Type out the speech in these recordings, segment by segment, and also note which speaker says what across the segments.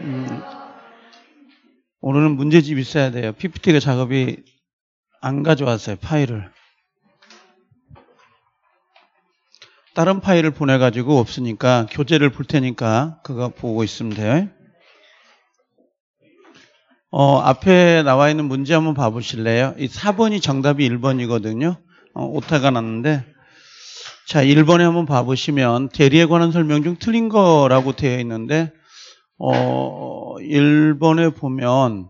Speaker 1: 음, 오늘은 문제집 있어야 돼요. PPT 가 작업이 안 가져왔어요. 파일을. 다른 파일을 보내가지고 없으니까 교재를 볼 테니까 그거 보고 있으면 돼요. 어, 앞에 나와 있는 문제 한번 봐보실래요? 이 4번이 정답이 1번이거든요. 어, 오타가 났는데. 자, 1번에 한번 봐보시면 대리에 관한 설명 중 틀린 거라고 되어 있는데 어, 일본에 보면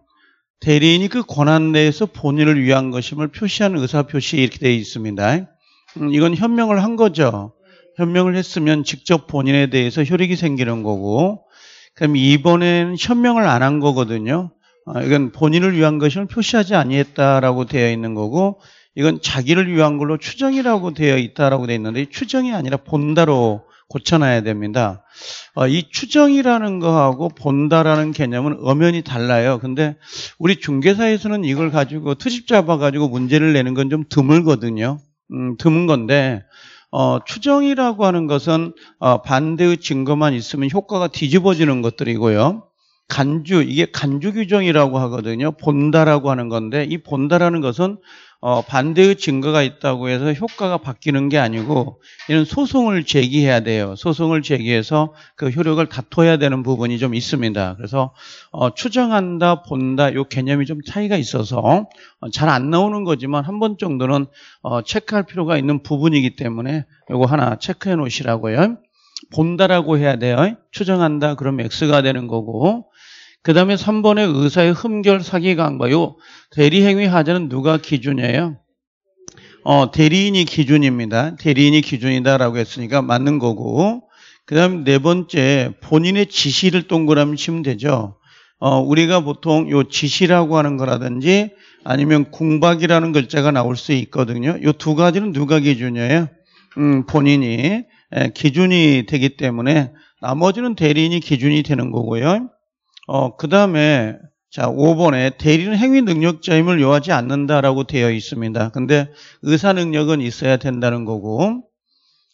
Speaker 1: 대리인이 그 권한 내에서 본인을 위한 것임을 표시하는 의사표시 이렇게 되어 있습니다. 음, 이건 현명을 한 거죠. 현명을 했으면 직접 본인에 대해서 효력이 생기는 거고, 그럼 이번엔 현명을 안 한 거거든요. 어, 이건 본인을 위한 것임을 표시하지 아니했다라고 되어 있는 거고, 이건 자기를 위한 걸로 추정이라고 되어 있다라고 되어 있는데, 추정이 아니라 본다로 고쳐놔야 됩니다. 어, 이 추정이라는 거하고 본다라는 개념은 엄연히 달라요. 근데 우리 중개사에서는 이걸 가지고 투집 잡아가지고 문제를 내는 건 좀 드물거든요. 음, 드문 건데 어, 추정이라고 하는 것은 어, 반대의 증거만 있으면 효과가 뒤집어지는 것들이고요. 간주 이게 간주 규정이라고 하거든요. 본다라고 하는 건데 이 본다라는 것은 어, 반대의 증거가 있다고 해서 효과가 바뀌는 게 아니고 이는 소송을 제기해야 돼요. 소송을 제기해서 그 효력을 다퉈야 되는 부분이 좀 있습니다. 그래서 어, 추정한다, 본다 요 개념이 좀 차이가 있어서 어, 잘안 나오는 거지만 한 번 정도는 어, 체크할 필요가 있는 부분이기 때문에 요거 하나 체크해 놓으시라고요. 본다라고 해야 돼요. 추정한다 그럼면 X가 되는 거고 그 다음에 3번에 의사의 흠결 사기 강바요. 대리행위 하자는 누가 기준이에요? 어, 대리인이 기준입니다. 대리인이 기준이다라고 했으니까 맞는 거고. 그 다음 네 번째, 본인의 지시를 동그라미 치면 되죠. 어, 우리가 보통 요 지시라고 하는 거라든지 아니면 공박이라는 글자가 나올 수 있거든요. 요 두 가지는 누가 기준이에요? 음, 본인이 예, 기준이 되기 때문에 나머지는 대리인이 기준이 되는 거고요. 어, 그 다음에 자, 5번에 대리는 행위 능력자임을 요하지 않는다라고 되어 있습니다. 근데 의사 능력은 있어야 된다는 거고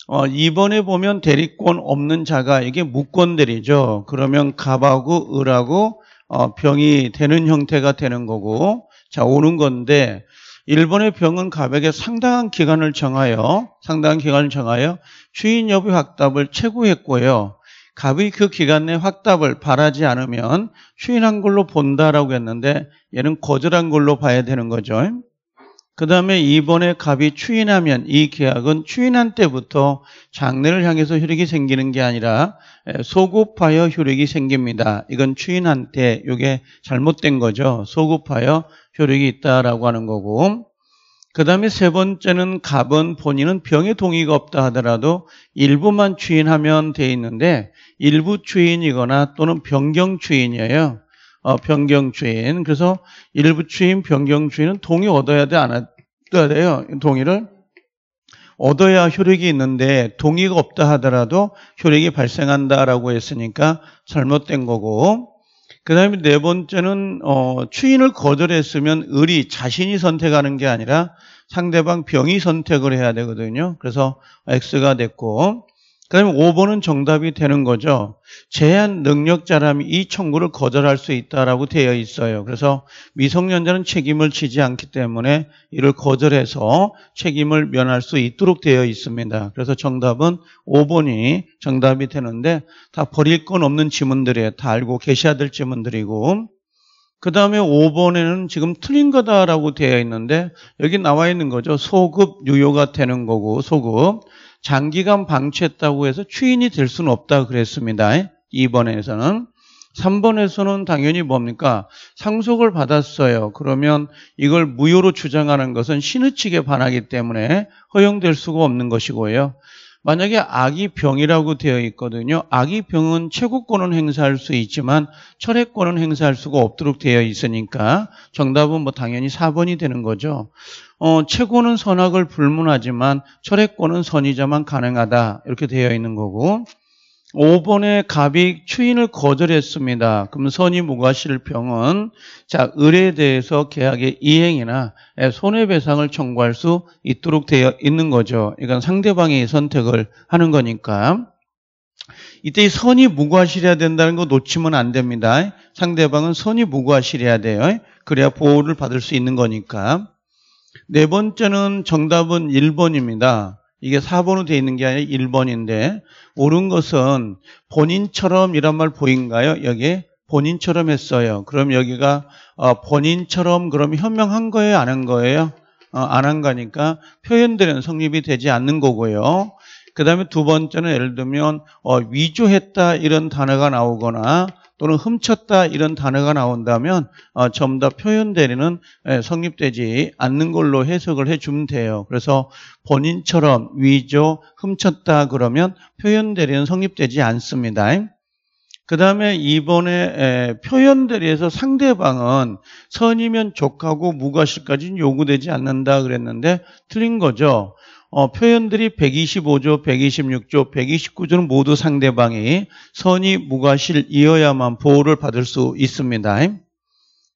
Speaker 1: 어, 2번에 보면 대리권 없는 자가 이게 무권 대리죠. 그러면 갑하고 을하고 어, 병이 되는 형태가 되는 거고 자, 오는 건데 1번의 병은 갑에게 상당한 기간을 정하여 상당한 기간을 정하여 추인 여부 확답을 최고했고요. 갑이 그 기간 내 확답을 바라지 않으면 추인한 걸로 본다라고 했는데 얘는 거절한 걸로 봐야 되는 거죠. 그 다음에 이번에 갑이 추인하면 이 계약은 추인한 때부터 장래를 향해서 효력이 생기는 게 아니라 소급하여 효력이 생깁니다. 이건 추인한 때 이게 잘못된 거죠. 소급하여 효력이 있다라고 하는 거고 그 다음에 세 번째는 갑은 본인은 병의 동의가 없다 하더라도 일부만 추인하면 돼 있는데 일부 추인이거나 또는 변경 추인이에요. 어, 변경 추인. 그래서 일부 추인, 변경 추인은 동의 얻어야 돼, 안 얻어야 돼요. 동의를 얻어야 효력이 있는데 동의가 없다 하더라도 효력이 발생한다라고 했으니까 잘못된 거고 그 다음에 네 번째는 어, 추인을 거절했으면 을이 자신이 선택하는 게 아니라 상대방 병이 선택을 해야 되거든요. 그래서 X가 됐고 그다음에 5번은 정답이 되는 거죠. 제한 능력자라면 이 청구를 거절할 수 있다라고 되어 있어요. 그래서 미성년자는 책임을 지지 않기 때문에 이를 거절해서 책임을 면할 수 있도록 되어 있습니다. 그래서 정답은 5번이 정답이 되는데 다 버릴 건 없는 지문들이에요. 다 알고 계셔야 될 지문들이고 그 다음에 5번에는 지금 틀린 거다라고 되어 있는데 여기 나와 있는 거죠. 소급 유효가 되는 거고 소급 장기간 방치했다고 해서 추인이 될 수는 없다 그랬습니다. 2번에서는 3번에서는 당연히 뭡니까? 상속을 받았어요. 그러면 이걸 무효로 주장하는 것은 신의칙에 반하기 때문에 허용될 수가 없는 것이고요. 만약에 악이 병이라고 되어 있거든요. 악이 병은 최고권은 행사할 수 있지만 철회권은 행사할 수가 없도록 되어 있으니까 정답은 뭐 당연히 4번이 되는 거죠. 어, 최고는 선악을 불문하지만 철회권은 선이자만 가능하다 이렇게 되어 있는 거고 5번의 갑이 추인을 거절했습니다. 그럼 선이 무과실 병은 자 을에 대해서 계약의 이행이나 예, 손해배상을 청구할 수 있도록 되어 있는 거죠. 이건 상대방의 선택을 하는 거니까. 이때 선이 무과실해야 된다는 거 놓치면 안 됩니다. 상대방은 선이 무과실해야 돼요. 그래야 보호를 받을 수 있는 거니까. 네 번째는 정답은 1번입니다. 이게 4번으로 되어 있는 게 아니라 1번인데 옳은 것은 본인처럼 이런말 보인가요? 여기 에 본인처럼 했어요. 그럼 여기가 어, 본인처럼 그럼 현명한 거예요? 안 한 거예요? 어, 안한 거니까 표현들은 성립이 되지 않는 거고요. 그 다음에 두 번째는 예를 들면 어, 위조했다 이런 단어가 나오거나 또는 훔쳤다 이런 단어가 나온다면 전부 다 표현대리는 성립되지 않는 걸로 해석을 해주면 돼요. 그래서 본인처럼 위조, 훔쳤다 그러면 표현대리는 성립되지 않습니다. 그 다음에 이번에 표현대리에서 상대방은 선이면 족하고 무과실까지는 요구되지 않는다 그랬는데 틀린 거죠. 어, 표현들이 125조, 126조, 129조는 모두 상대방이 선의 무과실이어야만 보호를 받을 수 있습니다.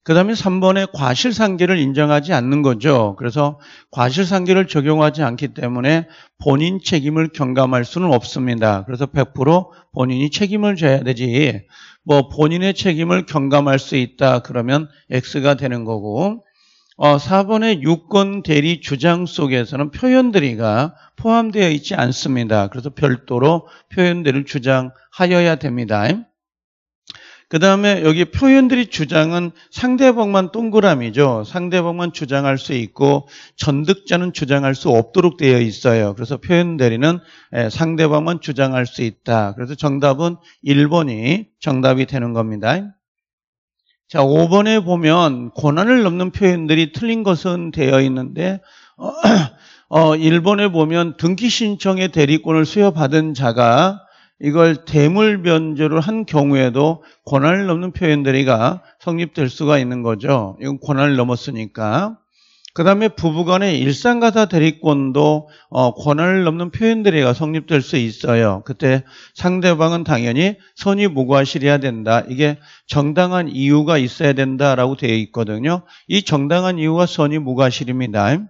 Speaker 1: 그 다음에 3번에 과실상계를 인정하지 않는 거죠. 그래서 과실상계를 적용하지 않기 때문에 본인 책임을 경감할 수는 없습니다. 그래서 100% 본인이 책임을 져야 되지. 뭐 본인의 책임을 경감할 수 있다 그러면 X가 되는 거고 어, 4번의 유권 대리 주장 속에서는 표현들이가 포함되어 있지 않습니다. 그래서 별도로 표현들을 주장하여야 됩니다. 그 다음에 여기 표현들이 주장은 상대방만 동그라미죠. 상대방만 주장할 수 있고 전득자는 주장할 수 없도록 되어 있어요. 그래서 표현 대리는 예, 상대방만 주장할 수 있다. 그래서 정답은 1번이 정답이 되는 겁니다. 자, 5번에 보면 고난을 넘는 표현들이 틀린 것은 되어 있는데 어, 1번에 어, 보면 등기 신청의 대리권을 수여받은 자가 이걸 대물 변조를 한 경우에도 권한을 넘는 표현들이가 성립될 수가 있는 거죠. 이건 권한을 넘었으니까. 그 다음에 부부간의 일상가사 대리권도 어, 권한을 넘는 표현들이가 성립될 수 있어요. 그때 상대방은 당연히 선이 무과실해야 된다. 이게 정당한 이유가 있어야 된다라고 되어 있거든요. 이 정당한 이유가 선이 무과실입니다.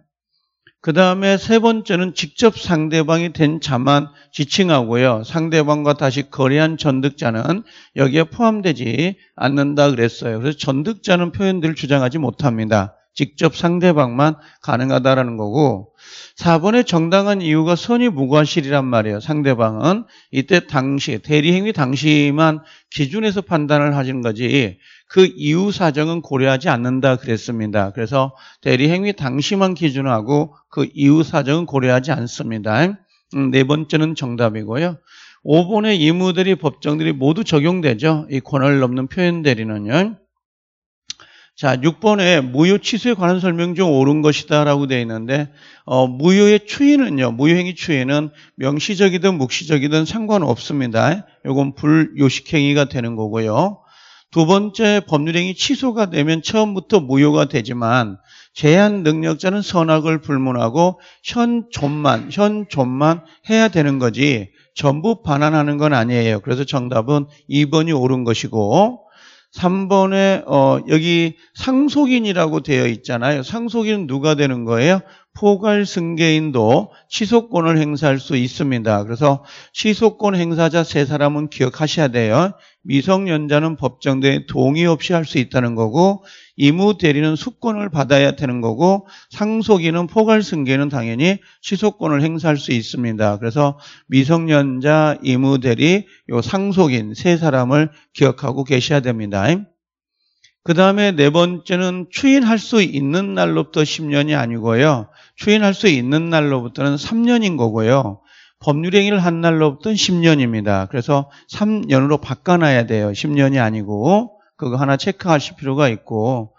Speaker 1: 그 다음에 세 번째는 직접 상대방이 된 자만 지칭하고요. 상대방과 다시 거래한 전득자는 여기에 포함되지 않는다 그랬어요. 그래서 전득자는 표현들을 주장하지 못합니다. 직접 상대방만 가능하다라는 거고 4번의 정당한 이유가 선의 무과실이란 말이에요. 상대방은 이때 당시 대리행위 당시만 기준에서 판단을 하신 거지 그이후 사정은 고려하지 않는다 그랬습니다. 그래서 대리행위 당시만 기준하고 그이후 사정은 고려하지 않습니다. 음, 네 번째는 정답이고요. 5번의 의무들이 법정들이 모두 적용되죠. 이 권을 넘는 표현 대리는요. 자, 6번에 무효 취소에 관한 설명 중 옳은 것이다 라고 되어 있는데 어, 무효의 추이는요. 무효행위 추이는 명시적이든 묵시적이든 상관없습니다. 요건 불요식행위가 되는 거고요. 두 번째 법률행위 취소가 되면 처음부터 무효가 되지만 제한 능력자는 선악을 불문하고 현 존만, 현 존만 해야 되는 거지 전부 반환하는 건 아니에요. 그래서 정답은 2번이 옳은 것이고 3번에 어, 여기 상속인이라고 되어 있잖아요. 상속인은 누가 되는 거예요? 포괄 승계인도 취소권을 행사할 수 있습니다. 그래서 취소권 행사자 세 사람은 기억하셔야 돼요. 미성년자는 법정대에 동의 없이 할 수 있다는 거고 이무 대리는 수권을 받아야 되는 거고 상속인은 포괄 승계는 당연히 취소권을 행사할 수 있습니다. 그래서 미성년자, 이무 대리, 요 상속인 세 사람을 기억하고 계셔야 됩니다. 그 다음에 네 번째는 추인할 수 있는 날로부터 10년이 아니고요. 추인할 수 있는 날로부터는 3년인 거고요. 법률행위를 한 날로부터는 10년입니다. 그래서 3년으로 바꿔놔야 돼요. 10년이 아니고 그거 하나 체크하실 필요가 있고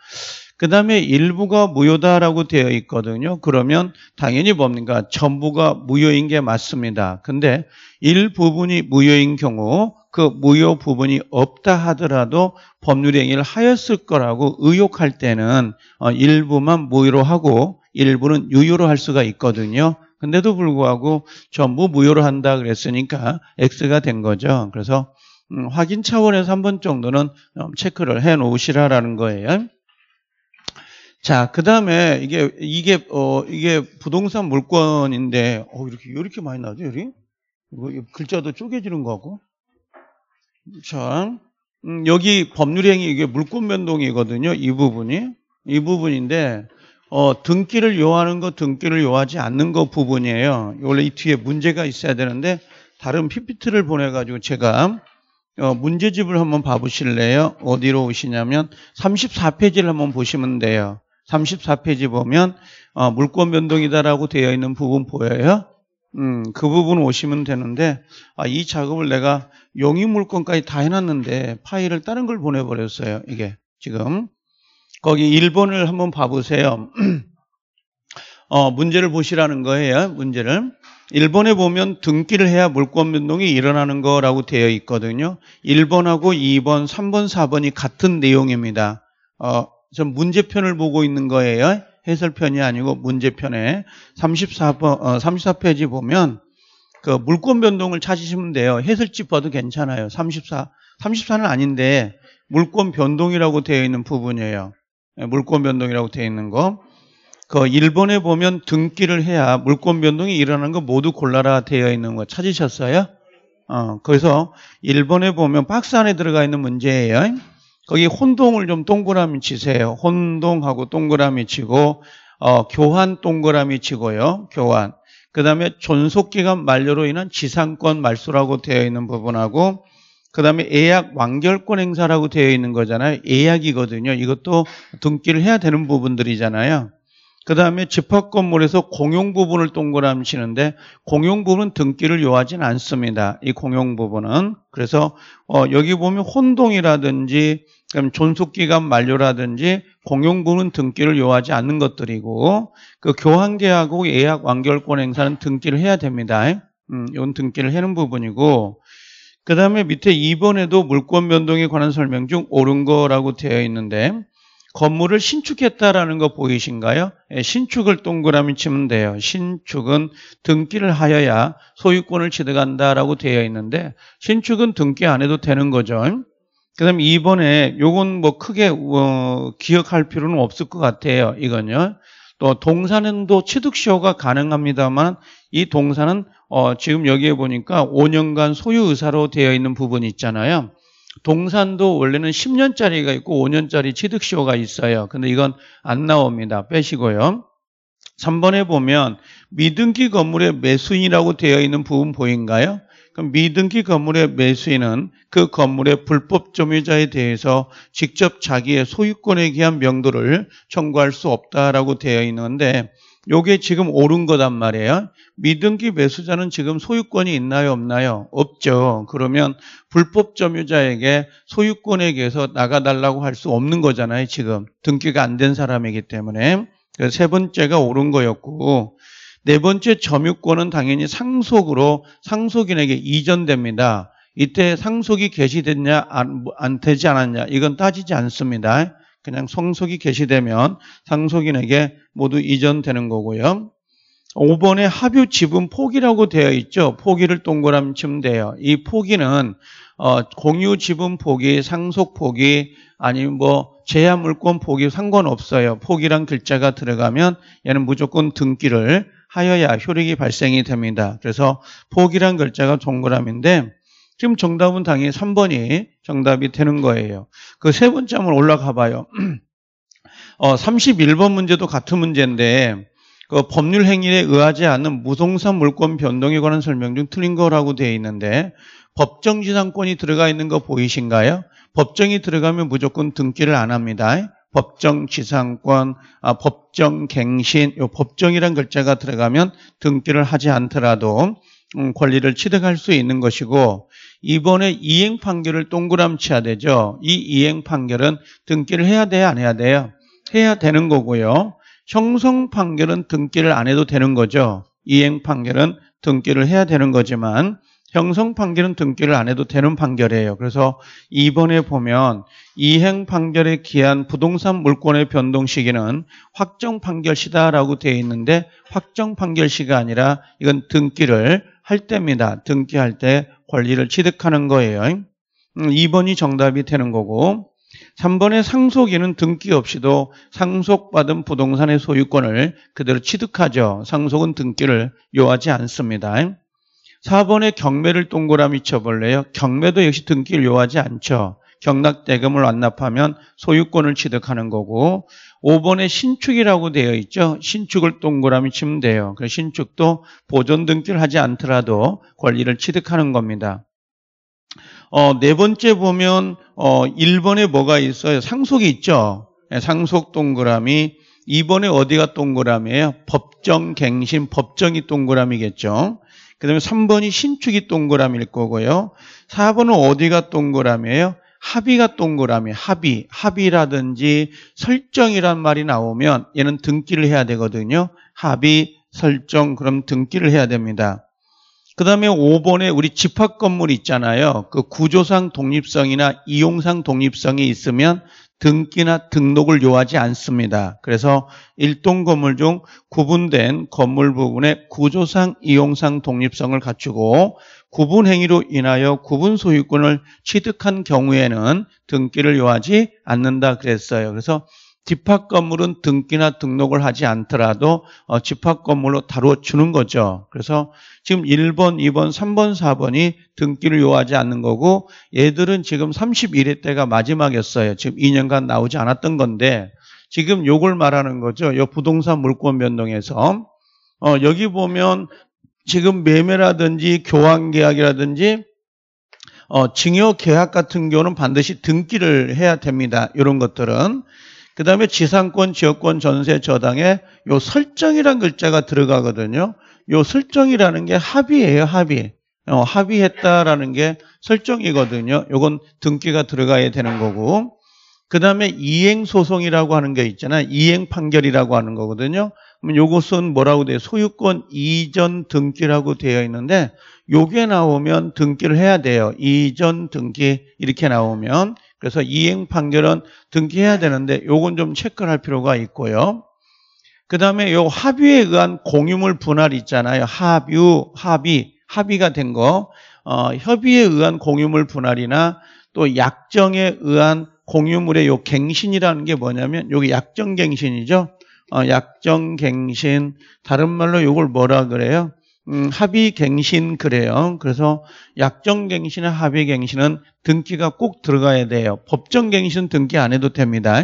Speaker 1: 그 다음에 일부가 무효다라고 되어 있거든요. 그러면 당연히 뭡니까? 전부가 무효인 게 맞습니다. 근데 일부분이 무효인 경우 그 무효 부분이 없다 하더라도 법률 행위를 하였을 거라고 의혹할 때는 어, 일부만 무효로 하고 일부는 유효로 할 수가 있거든요. 근데도 불구하고 전부 무효로 한다 그랬으니까 X가 된 거죠. 그래서 음, 확인 차원에서 한 번 정도는 음, 체크를 해 놓으시라라는 거예요. 자, 그 다음에 이게, 이게, 어, 이게 부동산 물권인데 어, 이렇게, 이렇게 많이 나죠, 여기? 글자도 쪼개지는 거고. 자, 음, 여기 법률행위 이게 물권변동이거든요. 이 부분이 이 부분인데 어, 등기를 요하는 거, 등기를 요하지 않는 거 부분이에요. 원래 이 뒤에 문제가 있어야 되는데 다른 PPT를 보내가지고 제가 어, 문제집을 한번 봐보실래요? 어디로 오시냐면 34페이지를 한번 보시면 돼요. 34페이지 보면 어, 물권 변동이다라고 되어 있는 부분 보여요? 음, 그 부분 오시면 되는데 아, 이 작업을 내가 용의 물건까지 다 해놨는데 파일을 다른 걸 보내버렸어요. 이게 지금 거기 1번을 한번 봐보세요. 어, 문제를 보시라는 거예요. 문제를. 1번에 보면 등기를 해야 물권 변동이 일어나는 거라고 되어 있거든요. 1번하고 2번, 3번, 4번이 같은 내용입니다. 어, 전 문제편을 보고 있는 거예요. 해설편이 아니고 문제편에 34번, 어, 34페이지 보면 그 물권 변동을 찾으시면 돼요. 해설집 봐도 괜찮아요. 34, 34는 아닌데 물권 변동이라고 되어 있는 부분이에요. 예, 물권 변동이라고 되어 있는 거. 그 일본에 보면 등기를 해야 물권 변동이 일어나는 거 모두 골라라 되어 있는 거 찾으셨어요? 어, 그래서 일본에 보면 박스 안에 들어가 있는 문제예요. 거기 혼동을 좀 동그라미 치세요. 혼동하고 동그라미 치고 어, 교환 동그라미 치고요. 교환. 그 다음에 존속기간 만료로 인한 지상권 말소라고 되어 있는 부분하고 그 다음에 예약 완결권 행사라고 되어 있는 거잖아요. 예약이거든요. 이것도 등기를 해야 되는 부분들이잖아요. 그 다음에 집합 건물에서 공용 부분을 동그라미 치는데 공용 부분은 등기를 요하진 않습니다. 이 공용 부분은. 그래서 어, 여기 보면 혼동이라든지 그럼 존속기간 만료라든지 공용분는 등기를 요하지 않는 것들이고 그 교환계하고 예약 완결권 행사는 등기를 해야 됩니다. 음, 이건 등기를 해는 부분이고 그 다음에 밑에 2번에도 물권 변동에 관한 설명 중 옳은 거라고 되어 있는데 건물을 신축했다라는 거 보이신가요? 예, 신축을 동그라미 치면 돼요. 신축은 등기를 하여야 소유권을 취득한다라고 되어 있는데 신축은 등기 안 해도 되는 거죠. 그다음 이번에 요건 뭐 크게 어, 기억할 필요는 없을 것 같아요. 이건요. 또 동사는도 취득시효가 가능합니다만 이 동사는 어, 지금 여기에 보니까 5년간 소유 의사로 되어 있는 부분이 있잖아요. 동산도 원래는 10년짜리가 있고 5년짜리 취득시효가 있어요. 근데 이건 안 나옵니다. 빼시고요. 3번에 보면 미등기 건물의 매수인이라고 되어 있는 부분 보인가요? 그 미등기 건물의 매수인은 그 건물의 불법 점유자에 대해서 직접 자기의 소유권에 기한 명도를 청구할 수 없다라고 되어 있는데 요게 지금 옳은 거단 말이에요. 미등기 매수자는 지금 소유권이 있나요 없나요? 없죠. 그러면 불법 점유자에게 소유권에 대해서 나가달라고 할 수 없는 거잖아요. 지금 등기가 안 된 사람이기 때문에 세 번째가 옳은 거였고 네 번째 점유권은 당연히 상속으로 상속인에게 이전됩니다. 이때 상속이 개시됐냐 안, 안 되지 않았냐 이건 따지지 않습니다. 그냥 상속이 개시되면 상속인에게 모두 이전되는 거고요. 5번에 합유 지분 포기라고 되어 있죠. 포기를 동그라미 치면 돼요. 이 포기는 어, 공유 지분 포기, 상속 포기, 아니면 뭐제한 물권 포기 상관없어요. 포기란 글자가 들어가면 얘는 무조건 등기를 하여야 효력이 발생이 됩니다. 그래서 포기란 글자가 동그라미인데 지금 정답은 당연히 3번이 정답이 되는 거예요. 그 세 번째 한번 올라가 봐요. 어, 31번 문제도 같은 문제인데 그 법률 행위에 의하지 않는 무동산 물권 변동에 관한 설명 중 틀린 거라고 되어 있는데 법정 지상권이 들어가 있는 거 보이신가요? 법정이 들어가면 무조건 등기를 안 합니다. 법정 지상권, 아, 법정 갱신, 요 법정이란 글자가 들어가면 등기를 하지 않더라도 음, 권리를 취득할 수 있는 것이고 이번에 이행 판결을 동그라치야 되죠. 이 이행 판결은 등기를 해야 돼요? 안 해야 돼요? 해야 되는 거고요. 형성 판결은 등기를 안 해도 되는 거죠. 이행 판결은 등기를 해야 되는 거지만 형성 판결은 등기를 안 해도 되는 판결이에요. 그래서 이번에 보면 이행 판결에 기한 부동산 물권의 변동 시기는 확정 판결 시다라고 되어 있는데 확정 판결 시가 아니라 이건 등기를 할 때입니다. 등기할 때 권리를 취득하는 거예요. 2번이 음, 정답이 되는 거고 3번의 상속인은 등기 없이도 상속받은 부동산의 소유권을 그대로 취득하죠. 상속은 등기를 요하지 않습니다. 4번의 경매를 동그라미 쳐볼래요? 경매도 역시 등기를 요하지 않죠. 경락대금을 완납하면 소유권을 취득하는 거고 5번에 신축이라고 되어 있죠. 신축을 동그라미 치면 돼요. 그래서 신축도 보존 등기를 하지 않더라도 권리를 취득하는 겁니다. 어, 네 번째 보면 어, 1번에 뭐가 있어요? 상속이 있죠. 예, 상속 동그라미 2번에 어디가 동그라미예요? 법정, 갱신, 법정이 동그라미겠죠. 그 다음에 3번이 신축이 동그라미일 거고요. 4번은 어디가 동그라미예요? 합의가 동그라미, 합의, 합의라든지 설정이란 말이 나오면 얘는 등기를 해야 되거든요. 합의, 설정, 그럼 등기를 해야 됩니다. 그 다음에 5번에 우리 집합 건물 있잖아요. 그 구조상 독립성이나 이용상 독립성이 있으면 등기나 등록을 요하지 않습니다. 그래서 일동 건물 중 구분된 건물 부분의 구조상, 이용상 독립성을 갖추고 구분 행위로 인하여 구분 소유권을 취득한 경우에는 등기를 요하지 않는다 그랬어요. 그래서 집합 건물은 등기나 등록을 하지 않더라도 어, 집합 건물로 다루어 주는 거죠. 그래서 지금 1번, 2번, 3번, 4번이 등기를 요하지 않는 거고 얘들은 지금 31회 때가 마지막이었어요. 지금 2년간 나오지 않았던 건데 지금 요걸 말하는 거죠. 요 부동산 물권 변동에서 어, 여기 보면 지금 매매라든지 교환 계약이라든지 어, 증여 계약 같은 경우는 반드시 등기를 해야 됩니다. 이런 것들은. 그 다음에 지상권, 지역권, 전세, 저당에 요 설정이란 글자가 들어가거든요. 요 설정이라는 게 합의예요, 합의. 어, 합의했다라는 게 설정이거든요. 요건 등기가 들어가야 되는 거고. 그 다음에 이행소송이라고 하는 게 있잖아요. 이행판결이라고 하는 거거든요. 요것은 뭐라고 돼요? 소유권 이전 등기라고 되어 있는데 요게 나오면 등기를 해야 돼요. 이전 등기 이렇게 나오면 그래서 이행 판결은 등기해야 되는데 요건 좀 체크를 할 필요가 있고요. 그 다음에 요 합의에 의한 공유물 분할 있잖아요. 합유, 합의, 합의가 된 거. 어, 협의에 의한 공유물 분할이나 또 약정에 의한 공유물의 요 갱신이라는 게 뭐냐면 요게 약정 갱신이죠. 어, 약정갱신 다른 말로 이걸 뭐라 그래요? 음, 합의갱신 그래요. 그래서 약정갱신의 합의갱신은 등기가 꼭 들어가야 돼요. 법정갱신 등기 안 해도 됩니다.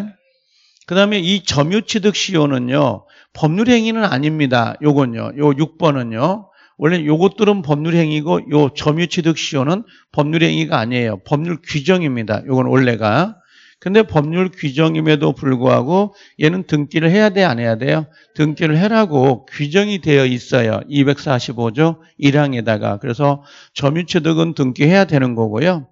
Speaker 1: 그 다음에 이 점유취득 시효는요. 법률행위는 아닙니다. 요건요. 요 6번은요. 원래 요것들은 법률행위고 요 점유취득 시효는 법률행위가 아니에요. 법률 규정입니다. 요건 원래가. 근데 법률 규정임에도 불구하고 얘는 등기를 해야 돼, 안 해야 돼요? 등기를 해라고 규정이 되어 있어요. 245조 1항에다가. 그래서 점유취득은 등기해야 되는 거고요.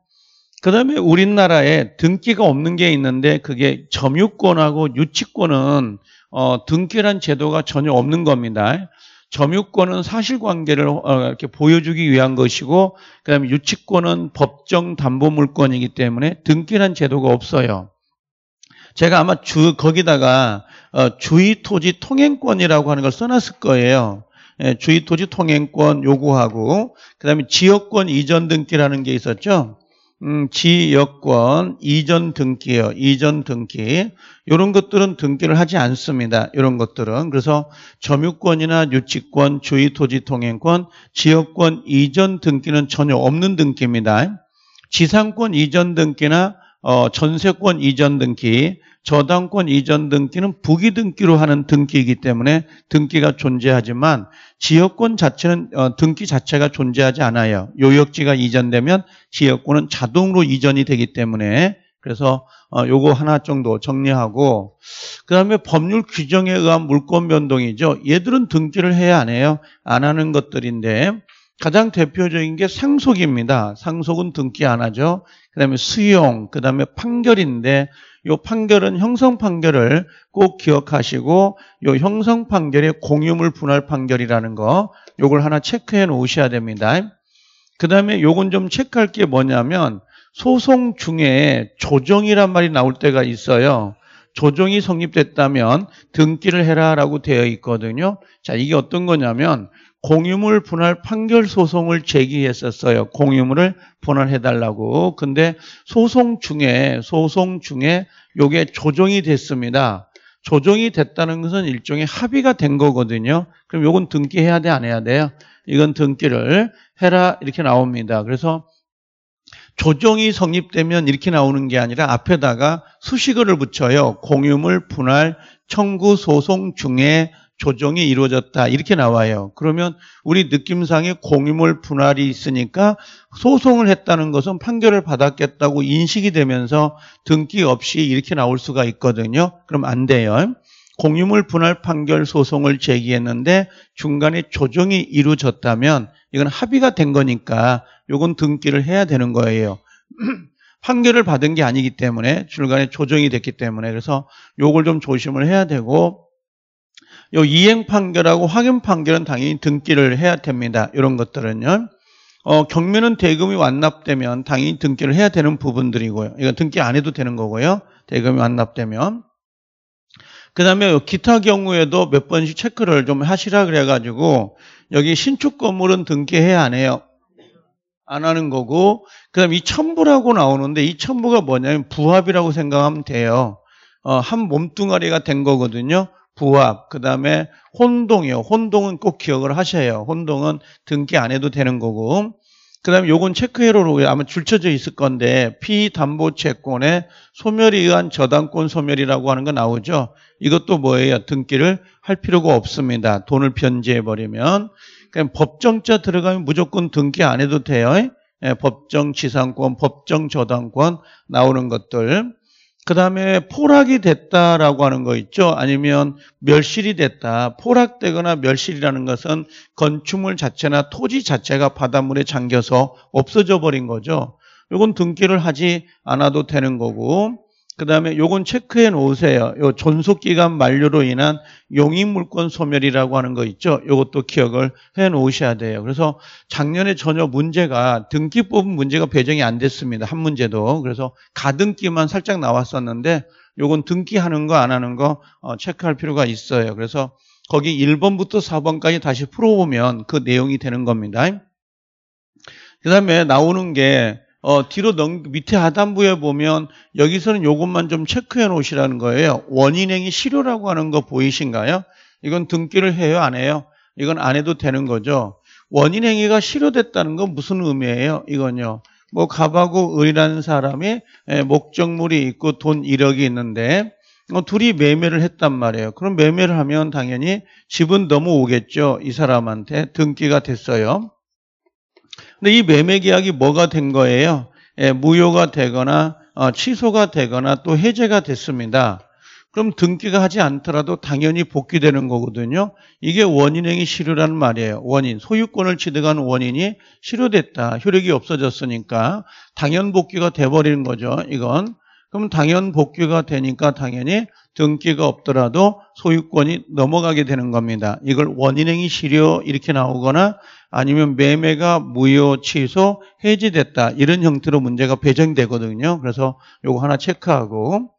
Speaker 1: 그 다음에 우리나라에 등기가 없는 게 있는데 그게 점유권하고 유치권은 어, 등기란 제도가 전혀 없는 겁니다. 점유권은 사실관계를 어, 이렇게 보여주기 위한 것이고 그다음에 유치권은 법정 담보물권이기 때문에 등기란 제도가 없어요. 제가 아마 주 거기다가 어, 주의 토지 통행권이라고 하는 걸 써놨을 거예요. 예, 주의 토지 통행권 요구하고 그다음에 지역권 이전 등기라는 게 있었죠. 음, 지역권 이전 등기요, 이전 등기 이런 것들은 등기를 하지 않습니다. 이런 것들은 그래서 점유권이나 유치권, 주의토지통행권, 지역권 이전 등기는 전혀 없는 등기입니다. 지상권 이전 등기나 어, 전세권 이전 등기, 저당권 이전 등기는 부기 등기로 하는 등기이기 때문에 등기가 존재하지만 지역권 자체는 어, 등기 자체가 존재하지 않아요. 요역지가 이전되면 지역권은 자동으로 이전이 되기 때문에 그래서 어, 요거 하나 정도 정리하고 그다음에 법률 규정에 의한 물권 변동이죠. 얘들은 등기를 해야 안 해요. 안 하는 것들인데 가장 대표적인 게 상속입니다. 상속은 등기 안 하죠. 그다음에 수용, 그다음에 판결인데 요 판결은 형성 판결을 꼭 기억하시고 요 형성 판결의 공유물 분할 판결이라는 거 요걸 하나 체크해 놓으셔야 됩니다. 그다음에 요건 좀 체크할 게 뭐냐면 소송 중에 조정이란 말이 나올 때가 있어요. 조정이 성립됐다면 등기를 해라라고 되어 있거든요. 자, 이게 어떤 거냐면 공유물 분할 판결 소송을 제기했었어요. 공유물을 분할해달라고. 근데 소송 중에, 소송 중에 요게 조정이 됐습니다. 조정이 됐다는 것은 일종의 합의가 된 거거든요. 그럼 요건 등기해야 돼, 안 해야 돼요? 이건 등기를 해라, 이렇게 나옵니다. 그래서 조정이 성립되면 이렇게 나오는 게 아니라 앞에다가 수식어를 붙여요. 공유물 분할 청구 소송 중에 조정이 이루어졌다 이렇게 나와요. 그러면 우리 느낌상에 공유물 분할이 있으니까 소송을 했다는 것은 판결을 받았겠다고 인식이 되면서 등기 없이 이렇게 나올 수가 있거든요. 그럼 안 돼요. 공유물 분할 판결 소송을 제기했는데 중간에 조정이 이루어졌다면 이건 합의가 된 거니까 이건 등기를 해야 되는 거예요. 판결을 받은 게 아니기 때문에 중간에 조정이 됐기 때문에 그래서 요걸 좀 조심을 해야 되고 요 이행 판결하고 확인 판결은 당연히 등기를 해야 됩니다. 이런 것들은요. 어, 경매는 대금이 완납되면 당연히 등기를 해야 되는 부분들이고요. 이건 등기 안 해도 되는 거고요. 대금이 완납되면. 그 다음에 기타 경우에도 몇 번씩 체크를 좀 하시라 그래가지고 여기 신축 건물은 등기해야 안 해요. 안 하는 거고 그 다음에 이 첨부라고 나오는데 이 첨부가 뭐냐면 부합이라고 생각하면 돼요. 어, 한 몸뚱아리가 된 거거든요. 부합, 그 다음에 혼동이요. 혼동은 꼭 기억을 하셔요. 혼동은 등기 안 해도 되는 거고. 그 다음에 요건 체크회로로 아마 줄쳐져 있을 건데 피담보채권에 소멸에 의한 저당권 소멸이라고 하는 거 나오죠. 이것도 뭐예요? 등기를 할 필요가 없습니다. 돈을 변제해버리면. 그냥 법정자 들어가면 무조건 등기 안 해도 돼요. 예, 법정 지상권, 법정 저당권 나오는 것들. 그 다음에 포락이 됐다라고 하는 거 있죠. 아니면 멸실이 됐다. 포락되거나 멸실이라는 것은 건축물 자체나 토지 자체가 바닷물에 잠겨서 없어져 버린 거죠. 이건 등기를 하지 않아도 되는 거고 그 다음에 요건 체크해 놓으세요. 요 존속기간 만료로 인한 용익물권 소멸이라고 하는 거 있죠. 요것도 기억을 해 놓으셔야 돼요. 그래서 작년에 전혀 문제가 등기 법 문제가 배정이 안 됐습니다. 한 문제도. 그래서 가등기만 살짝 나왔었는데 요건 등기하는 거 안 하는 거 어, 체크할 필요가 있어요. 그래서 거기 1번부터 4번까지 다시 풀어보면 그 내용이 되는 겁니다. 그 다음에 나오는 게 어, 뒤로 넘, 밑에 하단부에 보면 여기서는 이것만 좀 체크해 놓으시라는 거예요. 원인행이 실효라고 하는 거 보이신가요? 이건 등기를 해요? 안 해요? 이건 안 해도 되는 거죠. 원인행위가 실효됐다는 건 무슨 의미예요? 이건요. 뭐 갑하고 을이라는 사람이 예, 목적물이 있고 돈 1억이 있는데 어, 둘이 매매를 했단 말이에요. 그럼 매매를 하면 당연히 집은 넘어오겠죠. 이 사람한테 등기가 됐어요. 근데 이 매매 계약이 뭐가 된 거예요? 예, 무효가 되거나 어, 취소가 되거나 또 해제가 됐습니다. 그럼 등기가 하지 않더라도 당연히 복귀되는 거거든요. 이게 원인행위 실효라는 말이에요. 원인, 소유권을 취득한 원인이 실효됐다. 효력이 없어졌으니까 당연 복귀가 돼버리는 거죠. 이건. 그럼 당연 복귀가 되니까 당연히 등기가 없더라도 소유권이 넘어가게 되는 겁니다. 이걸 원인행위 실효 이렇게 나오거나 아니면 매매가 무효 취소 해지됐다 이런 형태로 문제가 배정되거든요. 그래서 요거 하나 체크하고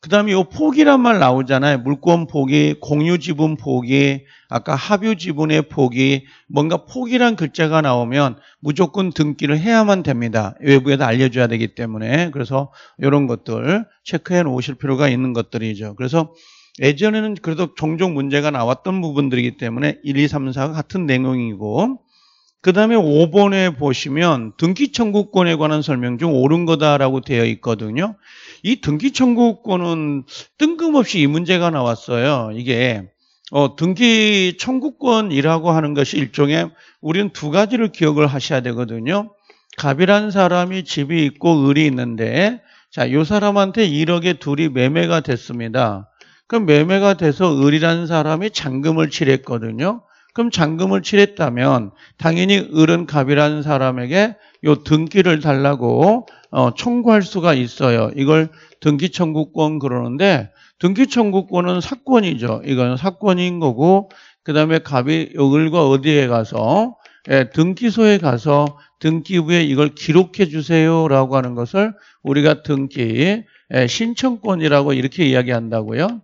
Speaker 1: 그다음에 요 포기란 말 나오잖아요. 물권 포기, 공유 지분 포기, 아까 합유 지분의 포기, 뭔가 포기란 글자가 나오면 무조건 등기를 해야만 됩니다. 외부에다 알려줘야 되기 때문에 그래서 이런 것들 체크해 놓으실 필요가 있는 것들이죠. 그래서 예전에는 그래도 종종 문제가 나왔던 부분들이기 때문에 1, 2, 3, 4가 같은 내용이고 그 다음에 5번에 보시면 등기청구권에 관한 설명 중 옳은 거다라고 되어 있거든요. 이 등기청구권은 뜬금없이 이 문제가 나왔어요. 이게 어, 등기청구권이라고 하는 것이 일종의 우리는 두 가지를 기억을 하셔야 되거든요. 갑이란 사람이 집이 있고 을이 있는데 자, 요 사람한테 1억에 둘이 매매가 됐습니다. 그럼 매매가 돼서 을이라는 사람이 잔금을 칠했거든요. 그럼 잔금을 치렀다면 당연히 을은 갑이라는 사람에게 요 등기를 달라고 어, 청구할 수가 있어요. 이걸 등기 청구권 그러는데 등기 청구권은 사건이죠. 이건 사건인 거고 그다음에 갑이 을과 어디에 가서 예, 등기소에 가서 등기부에 이걸 기록해 주세요라고 하는 것을 우리가 등기 예, 신청권이라고 이렇게 이야기한다고요.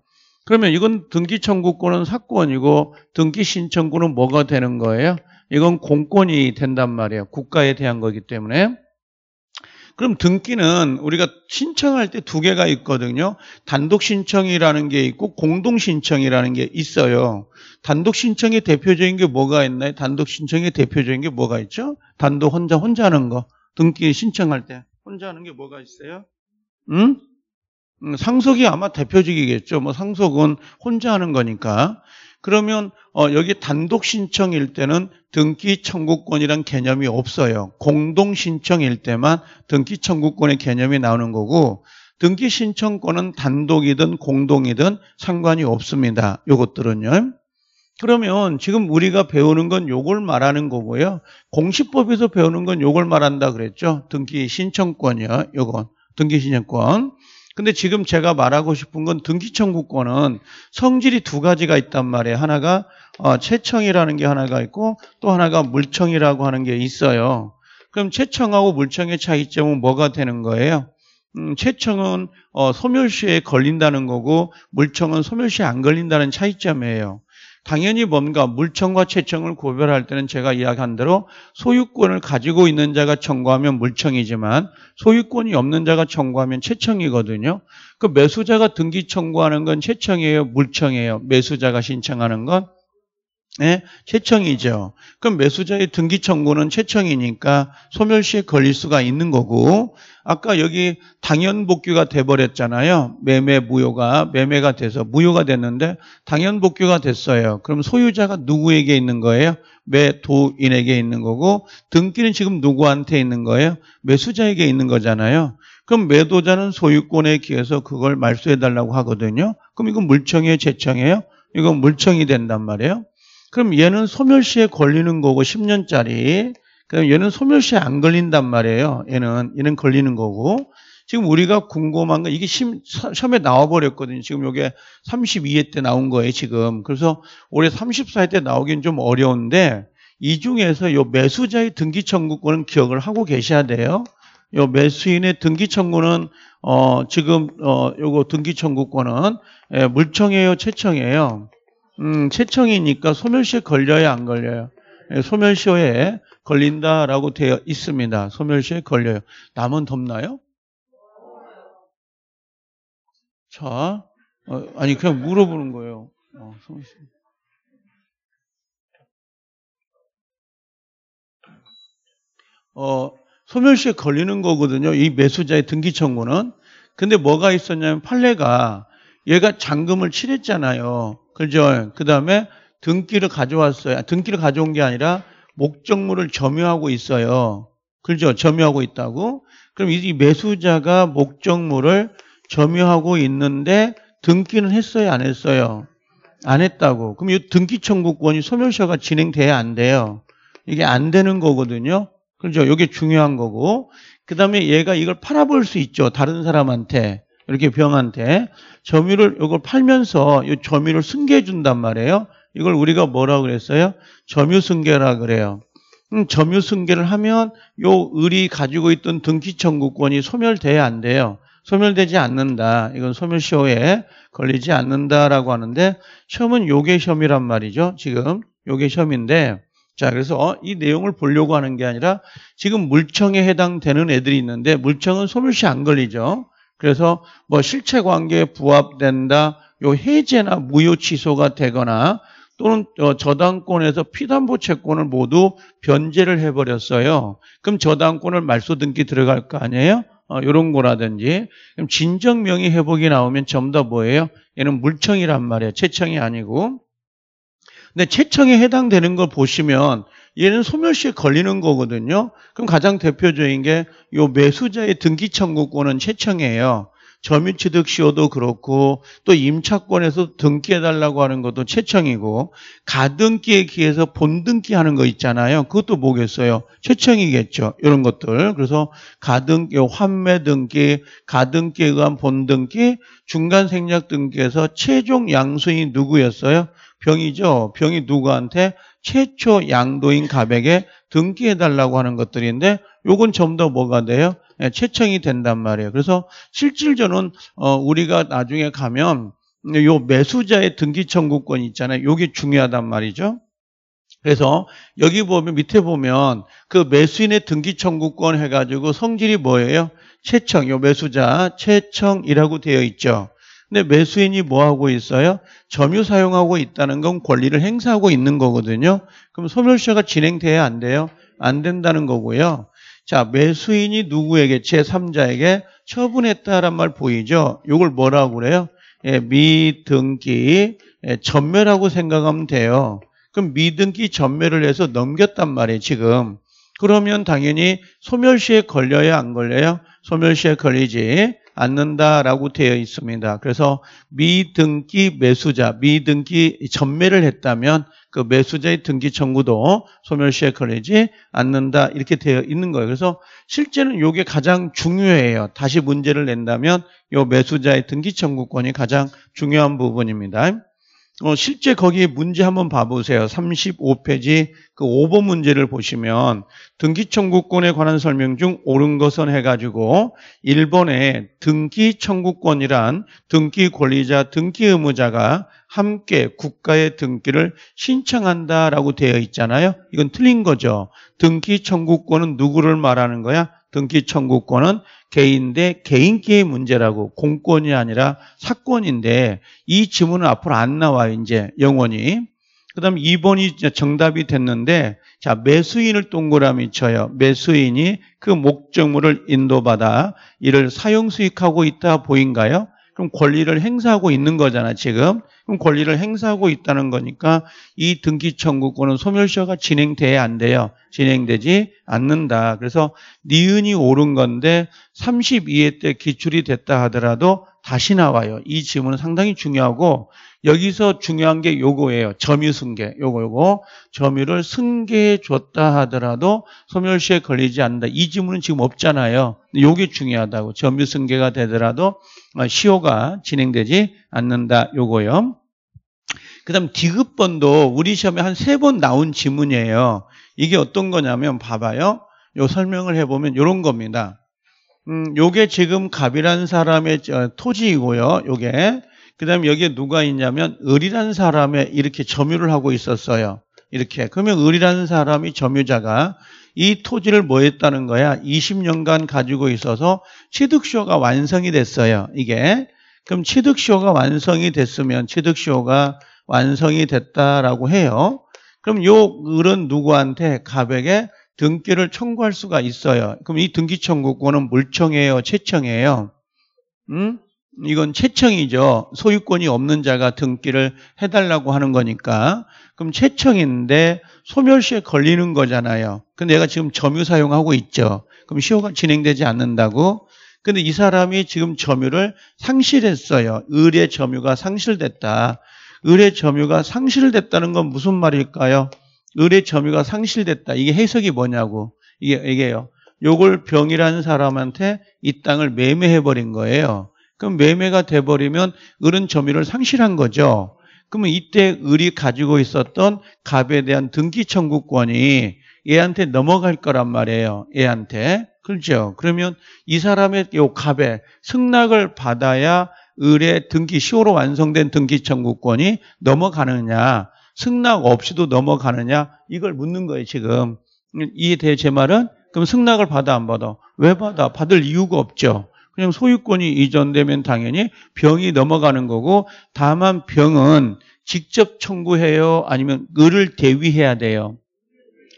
Speaker 1: 그러면 이건 등기 청구권은 사건이고 등기 신청구는 뭐가 되는 거예요? 이건 공권이 된단 말이에요. 국가에 대한 거기 때문에. 그럼 등기는 우리가 신청할 때 두 개가 있거든요. 단독 신청이라는 게 있고 공동 신청이라는 게 있어요. 단독 신청의 대표적인 게 뭐가 있나요? 단독 신청의 대표적인 게 뭐가 있죠? 단독 혼자 혼자 하는 거. 등기 신청할 때 혼자 하는 게 뭐가 있어요? 응? 음, 상속이 아마 대표직이겠죠. 뭐 상속은 혼자 하는 거니까. 그러면 어, 여기 단독 신청일 때는 등기 청구권이란 개념이 없어요. 공동 신청일 때만 등기 청구권의 개념이 나오는 거고 등기 신청권은 단독이든 공동이든 상관이 없습니다. 요것들은요. 그러면 지금 우리가 배우는 건 요걸 말하는 거고요. 공시법에서 배우는 건 요걸 말한다 그랬죠. 등기 신청권이요. 요건 등기 신청권. 근데 지금 제가 말하고 싶은 건 등기청구권은 성질이 두 가지가 있단 말이에요. 하나가 어, 채청이라는 게 하나가 있고 또 하나가 물청이라고 하는 게 있어요. 그럼 채청하고 물청의 차이점은 뭐가 되는 거예요? 음, 채청은 어, 소멸시에 걸린다는 거고 물청은 소멸시에 안 걸린다는 차이점이에요. 당연히 뭔가 물청과 채청을 구별할 때는 제가 이야기한 대로 소유권을 가지고 있는 자가 청구하면 물청이지만 소유권이 없는 자가 청구하면 채청이거든요. 그 매수자가 등기 청구하는 건 채청이에요, 물청이에요. 매수자가 신청하는 건 예? 채청이죠. 그럼 매수자의 등기 청구는 채청이니까 소멸시에 걸릴 수가 있는 거고 아까 여기 당연 복귀가 돼버렸잖아요. 매매 무효가 매매가 돼서 무효가 됐는데 당연 복귀가 됐어요. 그럼 소유자가 누구에게 있는 거예요? 매도인에게 있는 거고 등기는 지금 누구한테 있는 거예요? 매수자에게 있는 거잖아요. 그럼 매도자는 소유권에 기해서 그걸 말소해달라고 하거든요. 그럼 이건 물청이에요? 채청이에요? 이건 물청이 된단 말이에요. 그럼 얘는 소멸시에 걸리는 거고 10년짜리 그럼 얘는 소멸시에 안 걸린단 말이에요. 얘는 얘는 걸리는 거고 지금 우리가 궁금한 건 이게 시험에 나와버렸거든요. 지금 이게 32회 때 나온 거예요. 지금 그래서 올해 34회 때 나오긴 좀 어려운데 이 중에서 요 매수자의 등기 청구권은 기억을 하고 계셔야 돼요. 요 매수인의 등기 청구는 어 지금 어 요거 등기 청구권은 예, 물청이에요, 채청이에요. 음, 체청이니까 소멸시에 걸려야 안 걸려요. 예, 소멸시효에 걸린다라고 되어 있습니다. 소멸시효에 걸려요. 남은 덮나요 자, 어, 아니 그냥 물어보는 거예요. 어, 소멸시. 어, 소멸시에 걸리는 거거든요. 이 매수자의 등기 청구는. 근데 뭐가 있었냐면 판례가 얘가 잔금을 치렀잖아요. 그죠? 그 다음에 등기를 가져왔어요. 아, 등기를 가져온 게 아니라 목적물을 점유하고 있어요. 그죠? 점유하고 있다고. 그럼 이 매수자가 목적물을 점유하고 있는데 등기는 했어요? 안 했어요? 안 했다고. 그럼 이 등기 청구권이 소멸시효가 진행돼야 안 돼요. 이게 안 되는 거거든요. 그죠? 이게 중요한 거고. 그 다음에 얘가 이걸 팔아볼 수 있죠. 다른 사람한테. 이렇게 병한테 점유를 이걸 팔면서 이 점유를 승계해 준단 말이에요. 이걸 우리가 뭐라고 그랬어요? 점유 승계라 그래요. 음, 점유 승계를 하면 요 을이 가지고 있던 등기 청구권이 소멸돼야 안 돼요. 소멸되지 않는다. 이건 소멸시효에 걸리지 않는다라고 하는데 시험은 요게 시험이란 말이죠. 지금 요게 시험인데 자 그래서 어, 이 내용을 보려고 하는 게 아니라 지금 물청에 해당되는 애들이 있는데 물청은 소멸시 안 걸리죠. 그래서 뭐 실체 관계에 부합된다, 요 해제나 무효 취소가 되거나 또는 저당권에서 피담보 채권을 모두 변제를 해버렸어요. 그럼 저당권을 말소 등기 들어갈 거 아니에요? 어, 이런 거라든지 그럼 진정 명의 회복이 나오면 전부 다 뭐예요? 얘는 물청이란 말이에요. 채청이 아니고. 근데 채청에 해당되는 걸 보시면 얘는 소멸시에 걸리는 거거든요. 그럼 가장 대표적인 게 요 매수자의 등기 청구권은 채청이에요. 점유취득 시효도 그렇고 또 임차권에서 등기해달라고 하는 것도 채청이고 가등기에 기해서 본등기 하는 거 있잖아요. 그것도 뭐겠어요? 채청이겠죠. 이런 것들. 그래서 가등기, 환매 등기, 가등기에 의한 본등기, 중간 생략 등기에서 최종 양수인이 누구였어요? 병이죠. 병이 누구한테? 최초 양도인 갑에게 등기해달라고 하는 것들인데 요건 좀 더 뭐가 돼요? 네, 채청이 된단 말이에요. 그래서 실질적으로는 어, 우리가 나중에 가면 요 매수자의 등기 청구권 있잖아요. 요게 중요하단 말이죠. 그래서 여기 보면 밑에 보면 그 매수인의 등기 청구권 해가지고 성질이 뭐예요? 채청, 요 매수자 채청이라고 되어 있죠. 근데 매수인이 뭐 하고 있어요? 점유 사용하고 있다는 건 권리를 행사하고 있는 거거든요. 그럼 소멸시효가 진행돼야 안 돼요? 안 된다는 거고요. 자, 매수인이 누구에게 제3자에게 처분했다란 말 보이죠? 이걸 뭐라고 그래요? 예, 미등기 예, 전멸하고 생각하면 돼요. 그럼 미등기 전멸을 해서 넘겼단 말이에요, 지금. 그러면 당연히 소멸시에 걸려야 안 걸려요? 소멸시에 걸리지. 않는다라고 되어 있습니다. 그래서 미등기 매수자, 미등기 전매를 했다면 그 매수자의 등기 청구도 소멸시에 걸리지 않는다 이렇게 되어 있는 거예요. 그래서 실제는 이게 가장 중요해요. 다시 문제를 낸다면 이 매수자의 등기 청구권이 가장 중요한 부분입니다. 어, 실제 거기 문제 한번 봐보세요. 35페이지 그 5번 문제를 보시면 등기청구권에 관한 설명 중 옳은 것은 해가지고 1번에 등기청구권이란 등기권리자, 등기의무자가 함께 국가의 등기를 신청한다라고 되어 있잖아요. 이건 틀린 거죠. 등기청구권은 누구를 말하는 거야? 등기 청구권은 개인대 개인끼의 문제라고 공권이 아니라 사건인데 이 지문은 앞으로 안 나와 이제 영원히. 그다음 2번이 정답이 됐는데 자 매수인을 동그라미 쳐요. 매수인이 그 목적물을 인도받아 이를 사용 수익하고 있다 보인가요? 그 권리를 행사하고 있는 거잖아, 지금. 그럼 권리를 행사하고 있다는 거니까 이 등기 청구권은 소멸시효가 진행돼야 안 돼요. 진행되지 않는다. 그래서 니은이 오른 건데 32회 때 기출이 됐다 하더라도 다시 나와요. 이 질문은 상당히 중요하고 여기서 중요한 게 요거예요. 점유 승계. 요거 요거. 점유를 승계해 줬다 하더라도 소멸시에 걸리지 않는다. 이 질문은 지금 없잖아요. 요게 중요하다고. 점유 승계가 되더라도 어, 시효가 진행되지 않는다. 요거요. 그다음 디귿번도 우리 시험에 한 세 번 나온 지문이에요. 이게 어떤 거냐면 봐봐요. 요 설명을 해보면 요런 겁니다. 음, 요게 지금 갑이라는 사람의 어, 토지이고요. 요게. 그 다음에 여기에 누가 있냐면 을이라는 사람의 이렇게 점유를 하고 있었어요. 이렇게. 그러면 을이라는 사람이 점유자가 이 토지를 뭐 했다는 거야? 20년간 가지고 있어서 취득시효가 완성이 됐어요. 이게. 그럼 취득시효가 완성이 됐으면 취득시효가 완성이 됐다라고 해요. 그럼 요 을은 누구한테 갑에게 등기를 청구할 수가 있어요. 그럼 이 등기 청구권은 물청이에요, 채청이에요? 음? 이건 채청이죠. 소유권이 없는 자가 등기를 해달라고 하는 거니까. 그럼 채청인데 소멸시에 걸리는 거잖아요. 근데 얘가 지금 점유 사용하고 있죠. 그럼 시효가 진행되지 않는다고. 근데 이 사람이 지금 점유를 상실했어요. 을의 점유가 상실됐다. 을의 점유가 상실됐다는 건 무슨 말일까요? 을의 점유가 상실됐다. 이게 해석이 뭐냐고. 이게, 이게요. 요걸 병이라는 사람한테 이 땅을 매매해버린 거예요. 그럼 매매가 돼버리면 을은 점유를 상실한 거죠. 그러면 이때 을이 가지고 있었던 갑에 대한 등기 청구권이 얘한테 넘어갈 거란 말이에요. 얘한테. 그렇죠? 그러면 이 사람의 요 갑에 승낙을 받아야 을의 등기 시호로 완성된 등기 청구권이 넘어가느냐. 승낙 없이도 넘어가느냐 이걸 묻는 거예요 지금 이해돼요 제 말은 그럼 승낙을 받아 안 받아 왜 받아 받을 이유가 없죠 그냥 소유권이 이전되면 당연히 병이 넘어가는 거고 다만 병은 직접 청구해요 아니면 을을 대위해야 돼요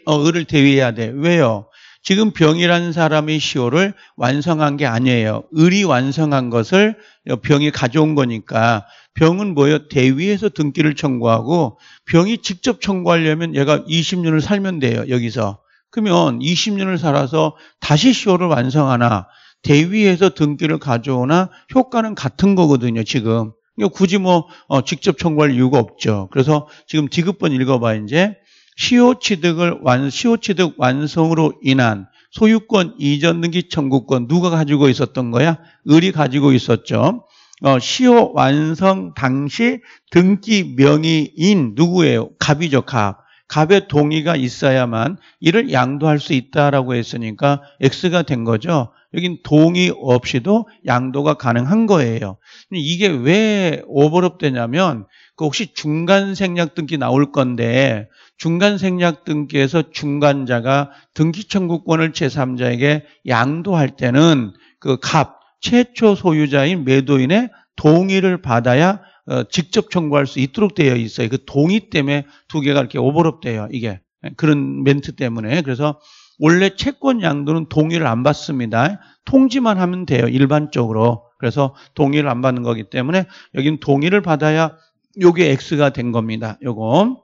Speaker 1: 어, 을을 대위해야 돼 왜요 지금 병이라는 사람이 시호를 완성한 게 아니에요. 을이 완성한 것을 병이 가져온 거니까 병은 뭐예요? 대위에서 등기를 청구하고 병이 직접 청구하려면 얘가 20년을 살면 돼요. 여기서. 그러면 20년을 살아서 다시 시효를 완성하나 대위에서 등기를 가져오나 효과는 같은 거거든요. 지금. 그러니까 굳이 뭐 어, 직접 청구할 이유가 없죠. 그래서 지금 디귿번 읽어봐 이제 시효 취득을 완 시효 취득 완성으로 인한 소유권 이전 등기 청구권 누가 가지고 있었던 거야? 을이 가지고 있었죠. 어, 시효 완성 당시 등기 명의인 누구예요? 갑이죠, 갑. 갑의 동의가 있어야만 이를 양도할 수 있다라고 했으니까 X가 된 거죠. 여긴 동의 없이도 양도가 가능한 거예요. 이게 왜 오버랩되냐면 그 혹시 중간 생략 등기 나올 건데 중간 생략 등기에서 중간자가 등기 청구권을 제3자에게 양도할 때는 그 값, 최초 소유자인 매도인의 동의를 받아야 어, 직접 청구할 수 있도록 되어 있어요. 그 동의 때문에 두 개가 이렇게 오버롭돼요 이게 예, 그런 멘트 때문에 그래서 원래 채권 양도는 동의를 안 받습니다. 통지만 하면 돼요. 일반적으로 그래서 동의를 안 받는 거기 때문에 여기는 동의를 받아야 요게 X가 된 겁니다. 요거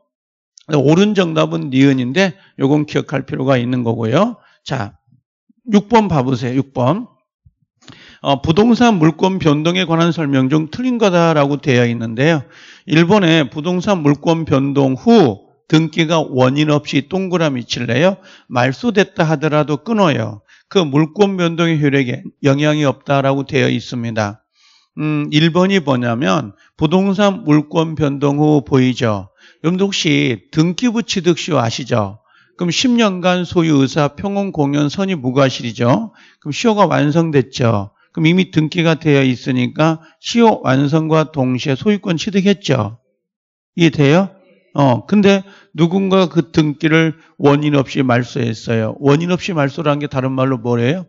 Speaker 1: 옳은 정답은 니은인데 요건 기억할 필요가 있는 거고요. 자, 6번 봐보세요. 6번. 어, 부동산 물권 변동에 관한 설명 중 틀린 거다라고 되어 있는데요. 일본의 부동산 물권 변동 후 등기가 원인 없이 동그라미 칠래요? 말소됐다 하더라도 끊어요. 그 물권 변동의 효력에 영향이 없다라고 되어 있습니다. 음, 1번이 뭐냐면 부동산 물권 변동 후 보이죠. 여러분 혹시 등기부 취득시효 아시죠? 그럼 10년간 소유 의사 평온 공연 선이 무과실이죠. 그럼 시효가 완성됐죠. 그럼 이미 등기가 되어 있으니까 시효 완성과 동시에 소유권 취득했죠. 이해돼요? 어, 근데 누군가 그 등기를 원인 없이 말소했어요. 원인 없이 말소라는 게 다른 말로 뭐래요?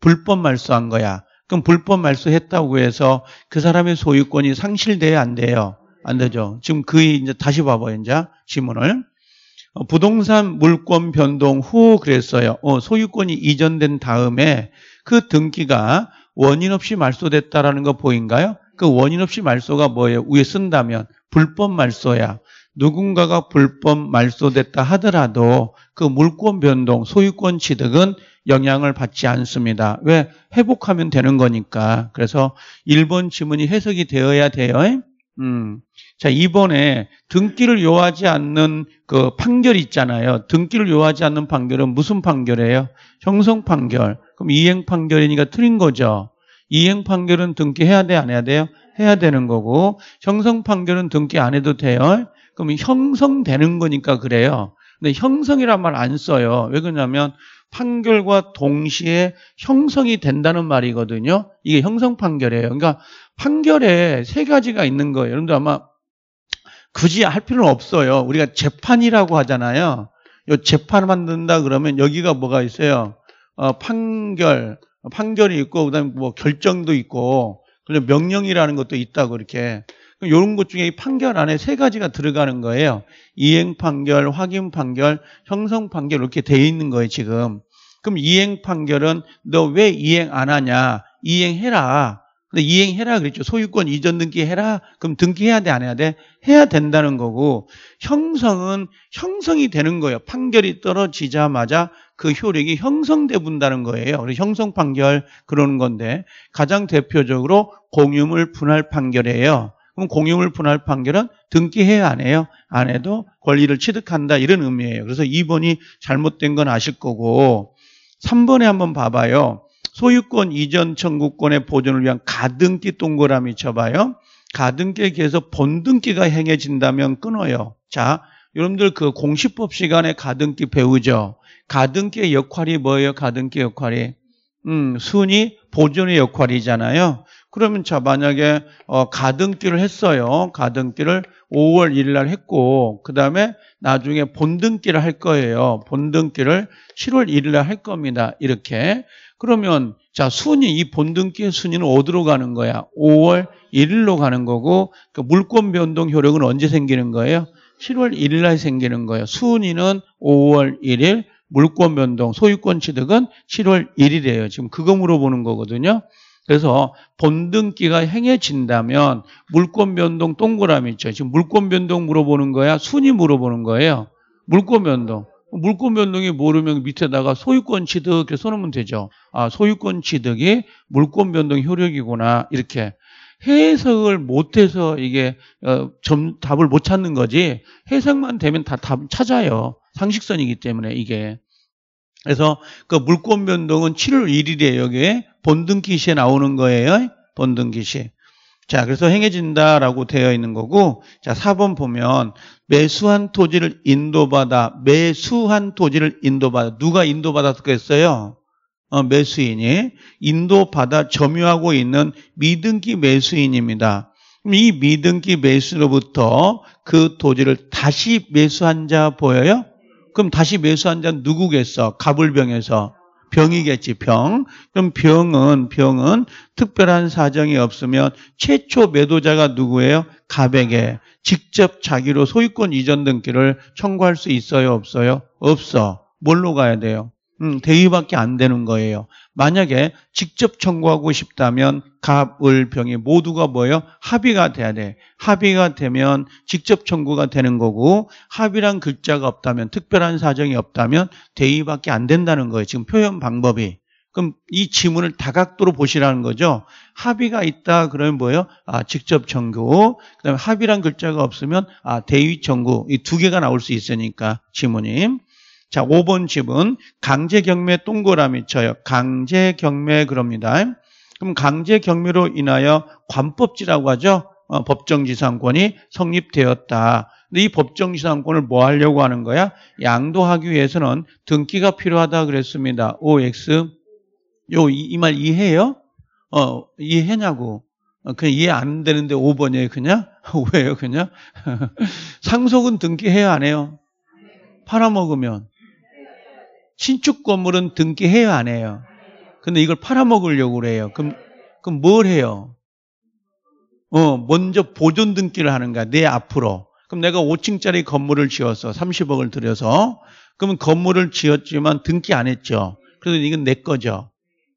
Speaker 1: 불법 말소한 거야. 그럼 불법 말소했다고 해서 그 사람의 소유권이 상실돼야 안 돼요. 안 되죠. 지금 그 이제 다시 봐봐요. 이제 지문을. 어, 부동산 물권 변동 후 그랬어요. 어, 소유권이 이전된 다음에 그 등기가 원인 없이 말소됐다라는 거 보인가요? 그 원인 없이 말소가 뭐예요? 위에 쓴다면 불법 말소야. 누군가가 불법 말소됐다 하더라도 그 물권 변동, 소유권 취득은 영향을 받지 않습니다. 왜? 회복하면 되는 거니까. 그래서 1번 지문이 해석이 되어야 돼요. 음. 자, 이번에 등기를 요하지 않는 그판결 있잖아요. 등기를 요하지 않는 판결은 무슨 판결이에요? 형성 판결. 그럼 이행 판결이니까 틀린 거죠. 이행 판결은 등기해야 돼, 안 해야 돼요? 해야 되는 거고, 형성 판결은 등기 안 해도 돼요. 그럼 형성되는 거니까 그래요. 근데 형성이란 말 안 써요. 왜 그러냐면 판결과 동시에 형성이 된다는 말이거든요. 이게 형성 판결이에요. 그러니까 판결에 세 가지가 있는 거예요. 여러분들 아마 굳이 할 필요는 없어요. 우리가 재판이라고 하잖아요. 요 재판을 만든다 그러면 여기가 뭐가 있어요? 어, 판결, 판결이 있고 그다음에 뭐 결정도 있고 그리고 명령이라는 것도 있다고 이렇게 이런 것 중에 이 판결 안에 세 가지가 들어가는 거예요. 이행 판결, 확인 판결, 형성 판결 이렇게 돼 있는 거예요 지금. 그럼 이행 판결은 너 왜 이행 안 하냐? 이행해라. 근데 이행해라 그랬죠. 소유권 이전 등기해라. 그럼 등기해야 돼, 안 해야 돼? 해야 된다는 거고 형성은 형성이 되는 거예요. 판결이 떨어지자마자 그 효력이 형성돼 본다는 거예요. 그래서 형성 판결 그러는 건데 가장 대표적으로 공유물 분할 판결이에요. 그럼 공유물 분할 판결은 등기해야 안 해요? 안 해도 권리를 취득한다 이런 의미예요. 그래서 2번이 잘못된 건 아실 거고 3번에 한번 봐봐요. 소유권 이전 청구권의 보존을 위한 가등기 동그라미 쳐봐요. 가등기에 계속 서 본등기가 행해진다면 끊어요. 자, 여러분들 그 공시법 시간에 가등기 배우죠. 가등기의 역할이 뭐예요? 가등기 역할이 음, 순위 보존의 역할이잖아요. 그러면 자 만약에 어, 가등기를 했어요. 가등기를 5월 1일 날 했고 그다음에 나중에 본등기를 할 거예요. 본등기를 7월 1일 날 할 겁니다. 이렇게 그러면 자 순위 이 본등기의 순위는 어디로 가는 거야? 5월 1일로 가는 거고 그 물권 변동 효력은 언제 생기는 거예요? 7월 1일 날 생기는 거예요. 순위는 5월 1일, 물권 변동, 소유권 취득은 7월 1일이에요. 지금 그거 물어보는 거거든요. 그래서 본등기가 행해진다면 물권 변동 동그라미 있죠. 지금 물권 변동 물어보는 거야? 순위 물어보는 거예요. 물권 변동. 물권 변동이 모르면 밑에다가 소유권 취득 이렇게 써놓으면 되죠. 아, 소유권 취득이 물권 변동 효력이구나. 이렇게. 해석을 못해서 이게 어, 점, 답을 못 찾는 거지 해석만 되면 다답 찾아요. 상식선이기 때문에 이게. 그래서 그 물권 변동은 7월 1일에 여기에 본등기시에 나오는 거예요. 본등기시. 자, 그래서 행해진다라고 되어 있는 거고, 자, 4번 보면 매수한 토지를 인도받아 매수한 토지를 인도받아 누가 인도받았겠어요? 어, 매수인이 인도받아 점유하고 있는 미등기 매수인입니다. 이 미등기 매수로부터 그 토지를 다시 매수한 자 보여요? 그럼 다시 매수한 자는 누구겠어? 가불병에서 병이겠지 병. 그럼 병은 병은 특별한 사정이 없으면 최초 매도자가 누구예요? 갑에게 직접 자기로 소유권 이전 등기를 청구할 수 있어요? 없어요? 없어. 뭘로 가야 돼요? 음, 대의밖에 안 되는 거예요. 만약에 직접 청구하고 싶다면 갑, 을, 병이 모두가 뭐예요? 합의가 돼야 돼. 합의가 되면 직접 청구가 되는 거고 합의란 글자가 없다면 특별한 사정이 없다면 대의밖에 안 된다는 거예요. 지금 표현 방법이. 그럼 이 지문을 다각도로 보시라는 거죠. 합의가 있다 그러면 뭐예요? 아, 직접 청구. 그다음에 합의란 글자가 없으면 아, 대위 청구. 이 두 개가 나올 수 있으니까 지문이. 자, 5번 지문 강제 경매 동그라미 쳐요. 강제 경매 그럽니다. 그럼 강제 경매로 인하여 관법지라고 하죠. 어, 법정지상권이 성립되었다. 근데 이 법정지상권을 뭐 하려고 하는 거야? 양도하기 위해서는 등기가 필요하다 그랬습니다. OX 요, 이말 이해해요? 어, 이해하냐고. 어, 그냥 이해 안 되는데 5번이에요, 그냥? 왜요, 그냥? 상속은 등기해야 안 해요? 팔아먹으면. 신축 건물은 등기해야 안 해요? 근데 이걸 팔아먹으려고 그래요. 그럼, 그럼 뭘 해요? 어, 먼저 보존 등기를 하는 거야, 내 앞으로. 그럼 내가 5층짜리 건물을 지어서 30억을 들여서, 그러면 건물을 지었지만 등기 안 했죠. 그래서 이건 내 거죠.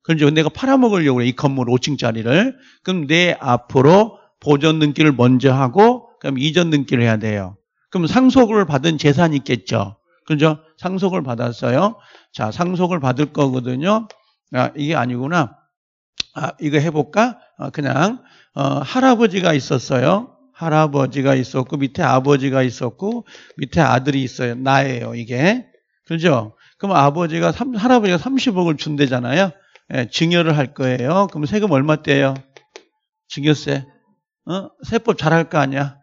Speaker 1: 그런지 내가 팔아먹으려고 그이 건물 5층짜리를. 그럼 내 앞으로 보전 등기를 먼저 하고, 그럼 이전 등기를 해야 돼요. 그럼 상속을 받은 재산이 있겠죠. 그죠? 상속을 받았어요. 자, 상속을 받을 거거든요. 아, 이게 아니구나. 아, 이거 해볼까? 아, 그냥, 어, 할아버지가 있었어요. 할아버지가 있었고, 밑에 아버지가 있었고, 밑에 아들이 있어요. 나예요, 이게. 그죠? 그럼 아버지가, 할아버지가 30억을 준대잖아요. 예, 증여를 할 거예요. 그럼 세금 얼마 떼요? 증여세. 어? 세법 잘 할 거 아니야.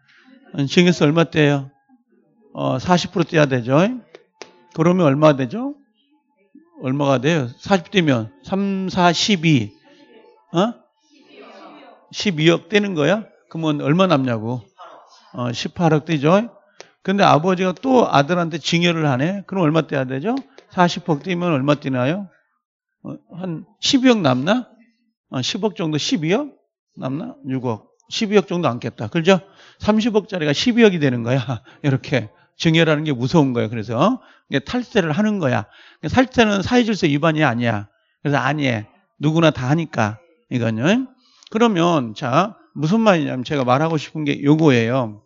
Speaker 1: 증여세 얼마 떼요? 어, 40% 떼야 되죠. 그러면 얼마 되죠? 얼마가 돼요? 40 떼면 3, 4, 12. 어? 12억 떼는 거야? 그러면 얼마 남냐고. 어, 18억 떼죠. 근데 아버지가 또 아들한테 증여를 하네? 그럼 얼마 떼야 되죠? 40억 떼면 얼마 떼나요? 어, 한 12억 남나? 10억 어, 정도 12억? 남나? 6억. 12억 정도 남겠다. 그죠? 30억짜리가 12억이 되는 거야. 이렇게. 증여라는 게 무서운 거야 그래서 탈세를 하는 거야. 그러니까 탈세는 사회질서 위반이 아니야. 그래서 아니에. 누구나 다 하니까. 이거는. 그러면, 자, 무슨 말이냐면 제가 말하고 싶은 게 요거예요.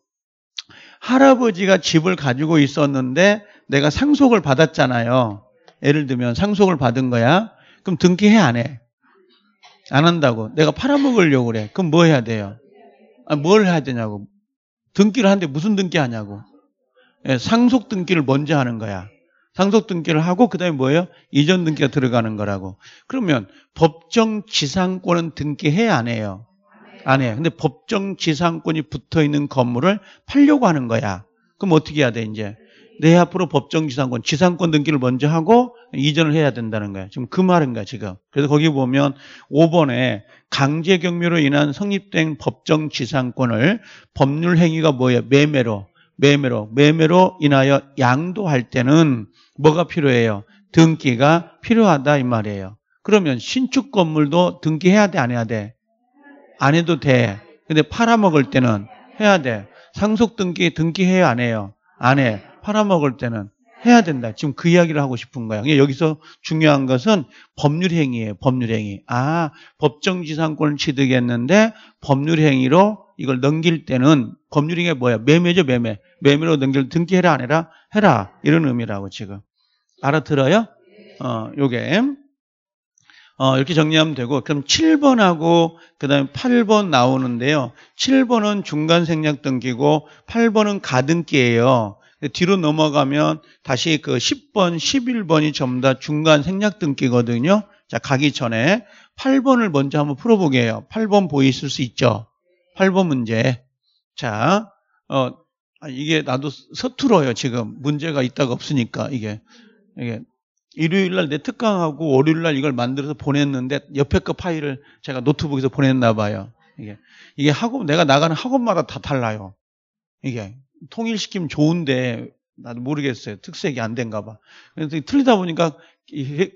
Speaker 1: 할아버지가 집을 가지고 있었는데 내가 상속을 받았잖아요. 예를 들면 상속을 받은 거야. 그럼 등기해 안 해? 안 한다고. 내가 팔아먹으려고 그래. 그럼 뭐 해야 돼요? 아, 뭘 해야 되냐고. 등기를 하는데 무슨 등기 하냐고. 예, 상속 등기를 먼저 하는 거야. 상속 등기를 하고 그다음에 뭐예요? 이전 등기가 들어가는 거라고. 그러면 법정 지상권은 등기해 안 해요? 안 해요. 근데 법정 지상권이 붙어 있는 건물을 팔려고 하는 거야. 그럼 어떻게 해야 돼 이제? 내 앞으로 법정 지상권, 지상권 등기를 먼저 하고 이전을 해야 된다는 거예요. 지금 그 말인가 지금. 그래서 거기 보면 5번에 강제 경매로 인한 성립된 법정 지상권을 법률 행위가 뭐예요? 매매로, 매매로, 매매로 인하여 양도할 때는 뭐가 필요해요? 등기가 필요하다 이 말이에요. 그러면 신축 건물도 등기해야 돼, 안 해야 돼? 안 해도 돼. 근데 팔아먹을 때는 해야 돼. 상속 등기 등기해야 안 해요? 안 해. 팔아먹을 때는 해야 된다. 지금 그 이야기를 하고 싶은 거야. 그러니까 여기서 중요한 것은 법률행위예요. 법률행위. 아, 법정지상권을 취득했는데 법률행위로 이걸 넘길 때는 법률행위 뭐야? 매매죠, 매매. 매매로 넘길 등기해라, 안 해라? 해라. 이런 의미라고 지금. 알아들어요? 어, 요게. 어, 이렇게 정리하면 되고, 그럼 7번하고, 그 다음에 8번 나오는데요. 7번은 중간 생략 등기고, 8번은 가등기예요. 뒤로 넘어가면 다시 그 10번, 11번이 전부 다 중간 생략 등기거든요. 자, 가기 전에 8번을 먼저 한번 풀어보게 요 8번 보이실 수 있죠? 8번 문제. 자, 어, 아, 이게 나도 서툴어요, 지금. 문제가 있다가 없으니까, 이게. 이게. 일요일 날 내 특강하고 월요일 날 이걸 만들어서 보냈는데 옆에 그 파일을 제가 노트북에서 보냈나 봐요. 이게. 이게 학원, 내가 나가는 학원마다 다 달라요. 이게. 통일시키면 좋은데 나도 모르겠어요. 특색이 안 된가 봐. 그래서 틀리다 보니까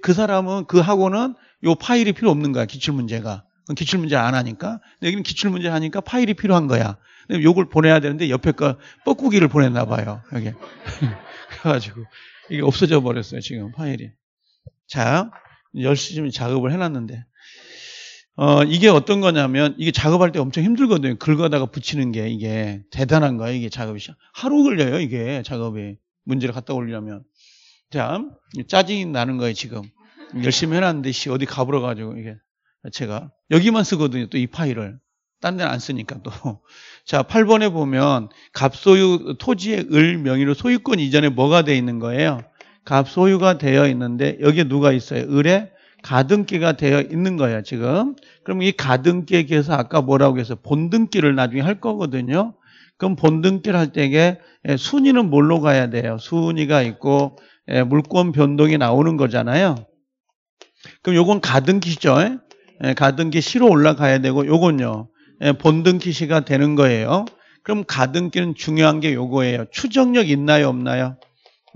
Speaker 1: 그 사람은 그 학원은 요 파일이 필요 없는 거야. 기출 문제가. 기출 문제 안 하니까. 여기는 기출 문제 하니까 파일이 필요한 거야. 근데 요걸 보내야 되는데 옆에 거 뻐꾸기를 보냈나 봐요. 여기. 그래가지고 이게 없어져 버렸어요. 지금 파일이. 자, 열심히 작업을 해놨는데. 어, 이게 어떤 거냐면 이게 작업할 때 엄청 힘들거든요. 긁어다가 붙이는 게 이게 대단한 거예요. 이게 작업이 하루 걸려요. 이게 작업이 문제를 갖다 올리려면 자 짜증이 나는 거예요. 지금 열심히 해놨는데 씨 어디 가보러 가지고 이게 제가 여기만 쓰거든요. 또 이 파일을 딴 데는 안 쓰니까 또. 자, 8번에 보면 갑소유 토지의 을 명의로 소유권 이전에 뭐가 돼 있는 거예요? 갑소유가 되어 있는데 여기에 누가 있어요? 을에 가등기가 되어 있는 거예요, 지금. 그럼 이 가등기에 대해서 아까 뭐라고 해서 본등기를 나중에 할 거거든요. 그럼 본등기를 할 때에 예, 순위는 뭘로 가야 돼요? 순위가 있고 예, 물권 변동이 나오는 거잖아요. 그럼 요건 가등기죠. 예, 가등기 시로 올라가야 되고 요건요. 본등기 시가 되는 거예요. 그럼 가등기는 중요한 게 요거예요. 추정력 있나요, 없나요?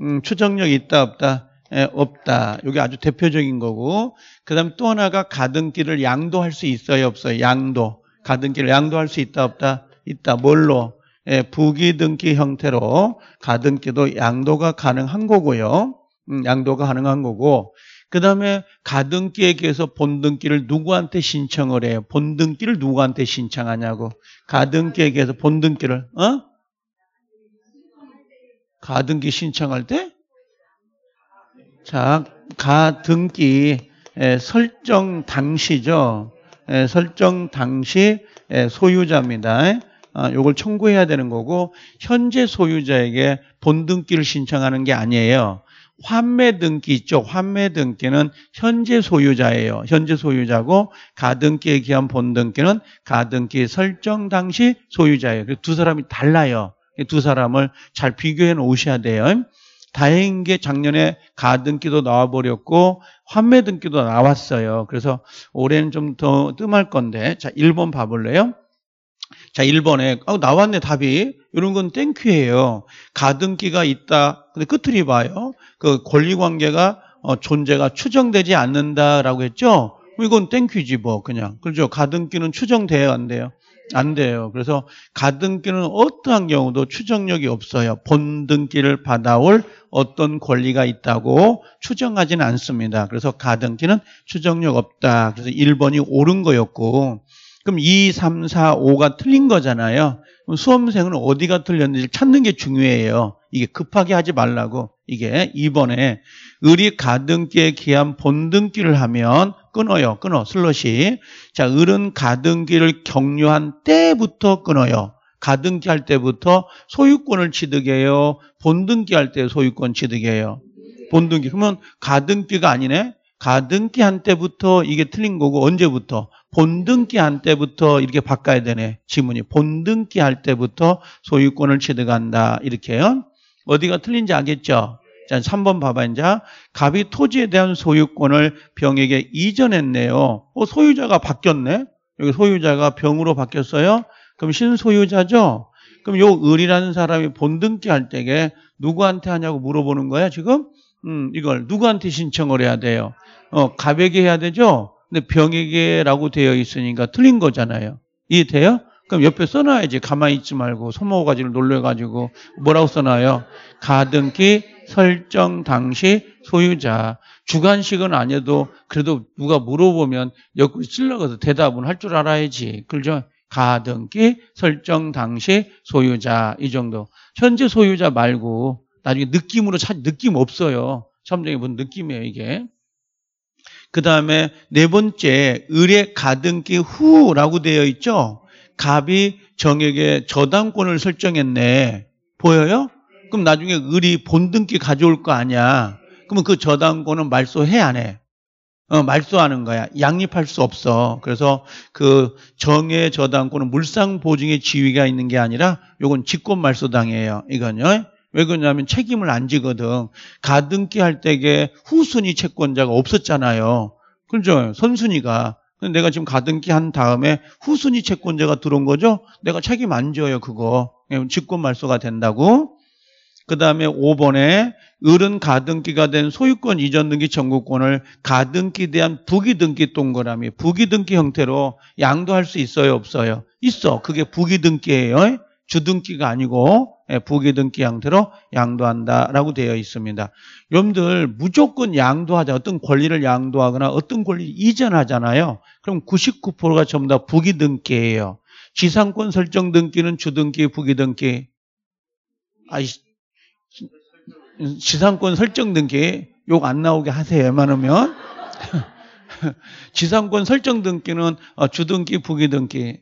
Speaker 1: 음, 추정력 있다, 없다. 없다. 이게 아주 대표적인 거고. 그다음또 하나가 가등기를 양도할 수 있어요, 없어요? 양도. 가등기를 양도할 수 있다, 없다? 있다. 뭘로? 예, 부기등기 형태로 가등기도 양도가 가능한 거고요. 음, 양도가 가능한 거고. 그 다음에 가등기에 대해서 본등기를 누구한테 신청을 해요? 본등기를 누구한테 신청하냐고. 가등기에 대해서 본등기를, 어? 가등기 신청할 때? 자, 가등기 설정 당시죠. 설정 당시 소유자입니다. 아, 요걸 청구해야 되는 거고 현재 소유자에게 본등기를 신청하는 게 아니에요. 환매 등기 있죠. 환매 등기는 현재 소유자예요. 현재 소유자고 가등기에 기한 본등기는 가등기 설정 당시 소유자예요. 두 사람이 달라요. 두 사람을 잘 비교해 놓으셔야 돼요. 다행히 작년에 가등기도 나와버렸고 환매등기도 나왔어요. 그래서 올해는 좀 더 뜸할 건데 자 1번 봐볼래요? 자 1번에 어, 나왔네 답이 이런 건 땡큐예요. 가등기가 있다. 근데 끝을 봐요. 그 권리관계가 어, 존재가 추정되지 않는다라고 했죠? 이건 땡큐지 뭐 그냥 그렇죠. 가등기는 추정돼야 안 돼요. 안 돼요. 그래서 가등기는 어떠한 경우도 추정력이 없어요. 본등기를 받아올 어떤 권리가 있다고 추정하지는 않습니다. 그래서 가등기는 추정력 없다. 그래서 1번이 옳은 거였고 그럼 2, 3, 4, 5가 틀린 거잖아요. 그럼 수험생은 어디가 틀렸는지 찾는 게 중요해요. 이게 급하게 하지 말라고. 이게 이번에 의리 가등기에 기한 본등기를 하면 끊어요. 끊어. 슬롯이. 자, 을은 가등기를 격려한 때부터 끊어요. 가등기 할 때부터 소유권을 취득해요. 본등기 할 때 소유권 취득해요. 본등기. 그러면 가등기가 아니네. 가등기 한 때부터 이게 틀린 거고 언제부터 본등기 한 때부터 이렇게 바꿔야 되네. 지문이 본등기 할 때부터 소유권을 취득한다. 이렇게요. 어디가 틀린지 알겠죠? 자, 3번 봐봐, 이제. 갑이 토지에 대한 소유권을 병에게 이전했네요. 어, 소유자가 바뀌었네? 여기 소유자가 병으로 바뀌었어요? 그럼 신소유자죠? 그럼 요 을이라는 사람이 본등기 할 때에 누구한테 하냐고 물어보는 거야, 지금? 음, 이걸 누구한테 신청을 해야 돼요? 어, 갑에게 해야 되죠? 근데 병에게라고 되어 있으니까 틀린 거잖아요. 이해 돼요? 그럼 옆에 써놔야지. 가만히 있지 말고 소모가지를 놀래가지고 뭐라고 써놔요? 가등기 설정 당시 소유자. 주관식은 아니어도 그래도 누가 물어보면 옆구리 찔러가서 대답은 할 줄 알아야지. 그죠? 가등기 설정 당시 소유자 이 정도. 현재 소유자 말고 나중에 느낌으로 찾 느낌 없어요. 시험장에 본 느낌이에요 이게. 그 다음에 네 번째 의뢰 가등기 후라고 되어 있죠. 갑이 정에게 저당권을 설정했네. 보여요? 그럼 나중에 을이 본등기 가져올 거 아니야. 그러면 그 저당권은 말소해 안 해? 어, 말소하는 거야. 양립할 수 없어. 그래서 그 정의 저당권은 물상 보증의 지위가 있는 게 아니라 요건 직권 말소당이에요. 이건요. 왜 그러냐면 책임을 안 지거든. 가등기 할때에 후순위 채권자가 없었잖아요. 그죠? 선순위가. 내가 지금 가등기 한 다음에 후순위 채권자가 들어온 거죠? 내가 책임 안 져요, 그거. 예, 직권 말소가 된다고. 그 다음에 5번에 을은 가등기가 된 소유권 이전 등기 청구권을 가등기 대한 부기등기 동그라미, 부기등기 형태로 양도할 수 있어요, 없어요? 있어. 그게 부기등기예요. 주등기가 아니고 예, 부기등기 양태로 양도한다라고 되어 있습니다. 여러분들 무조건 양도하자. 어떤 권리를 양도하거나 어떤 권리를 이전하잖아요. 그럼 99%가 전부 다 부기등기예요. 지상권 설정 등기는 주등기, 부기등기. 아, 지상권 설정 등기 욕 안 나오게 하세요. 웬만하면. 지상권 설정 등기는 어, 주등기, 부기등기.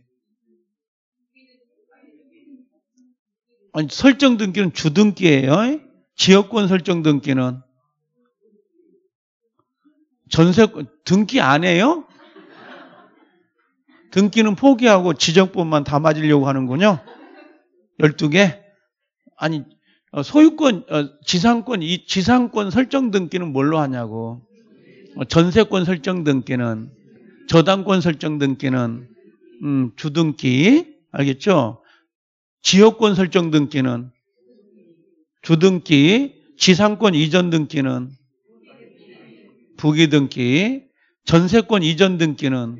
Speaker 1: 아니, 설정 등기는 주등기예요. 지역권 설정 등기는 전세 권 등기 안 해요? 등기는 포기하고 지정법만 담아지려고 하는군요. 12개? 아니, 어, 소유권, 어, 지상권, 이 지상권 설정 등기는 뭘로 하냐고. 어, 전세권 설정 등기는, 저당권 설정 등기는, 음, 주등기. 알겠죠? 지역권 설정 등기는 주등기, 지상권 이전 등기는 부기 등기, 전세권 이전 등기는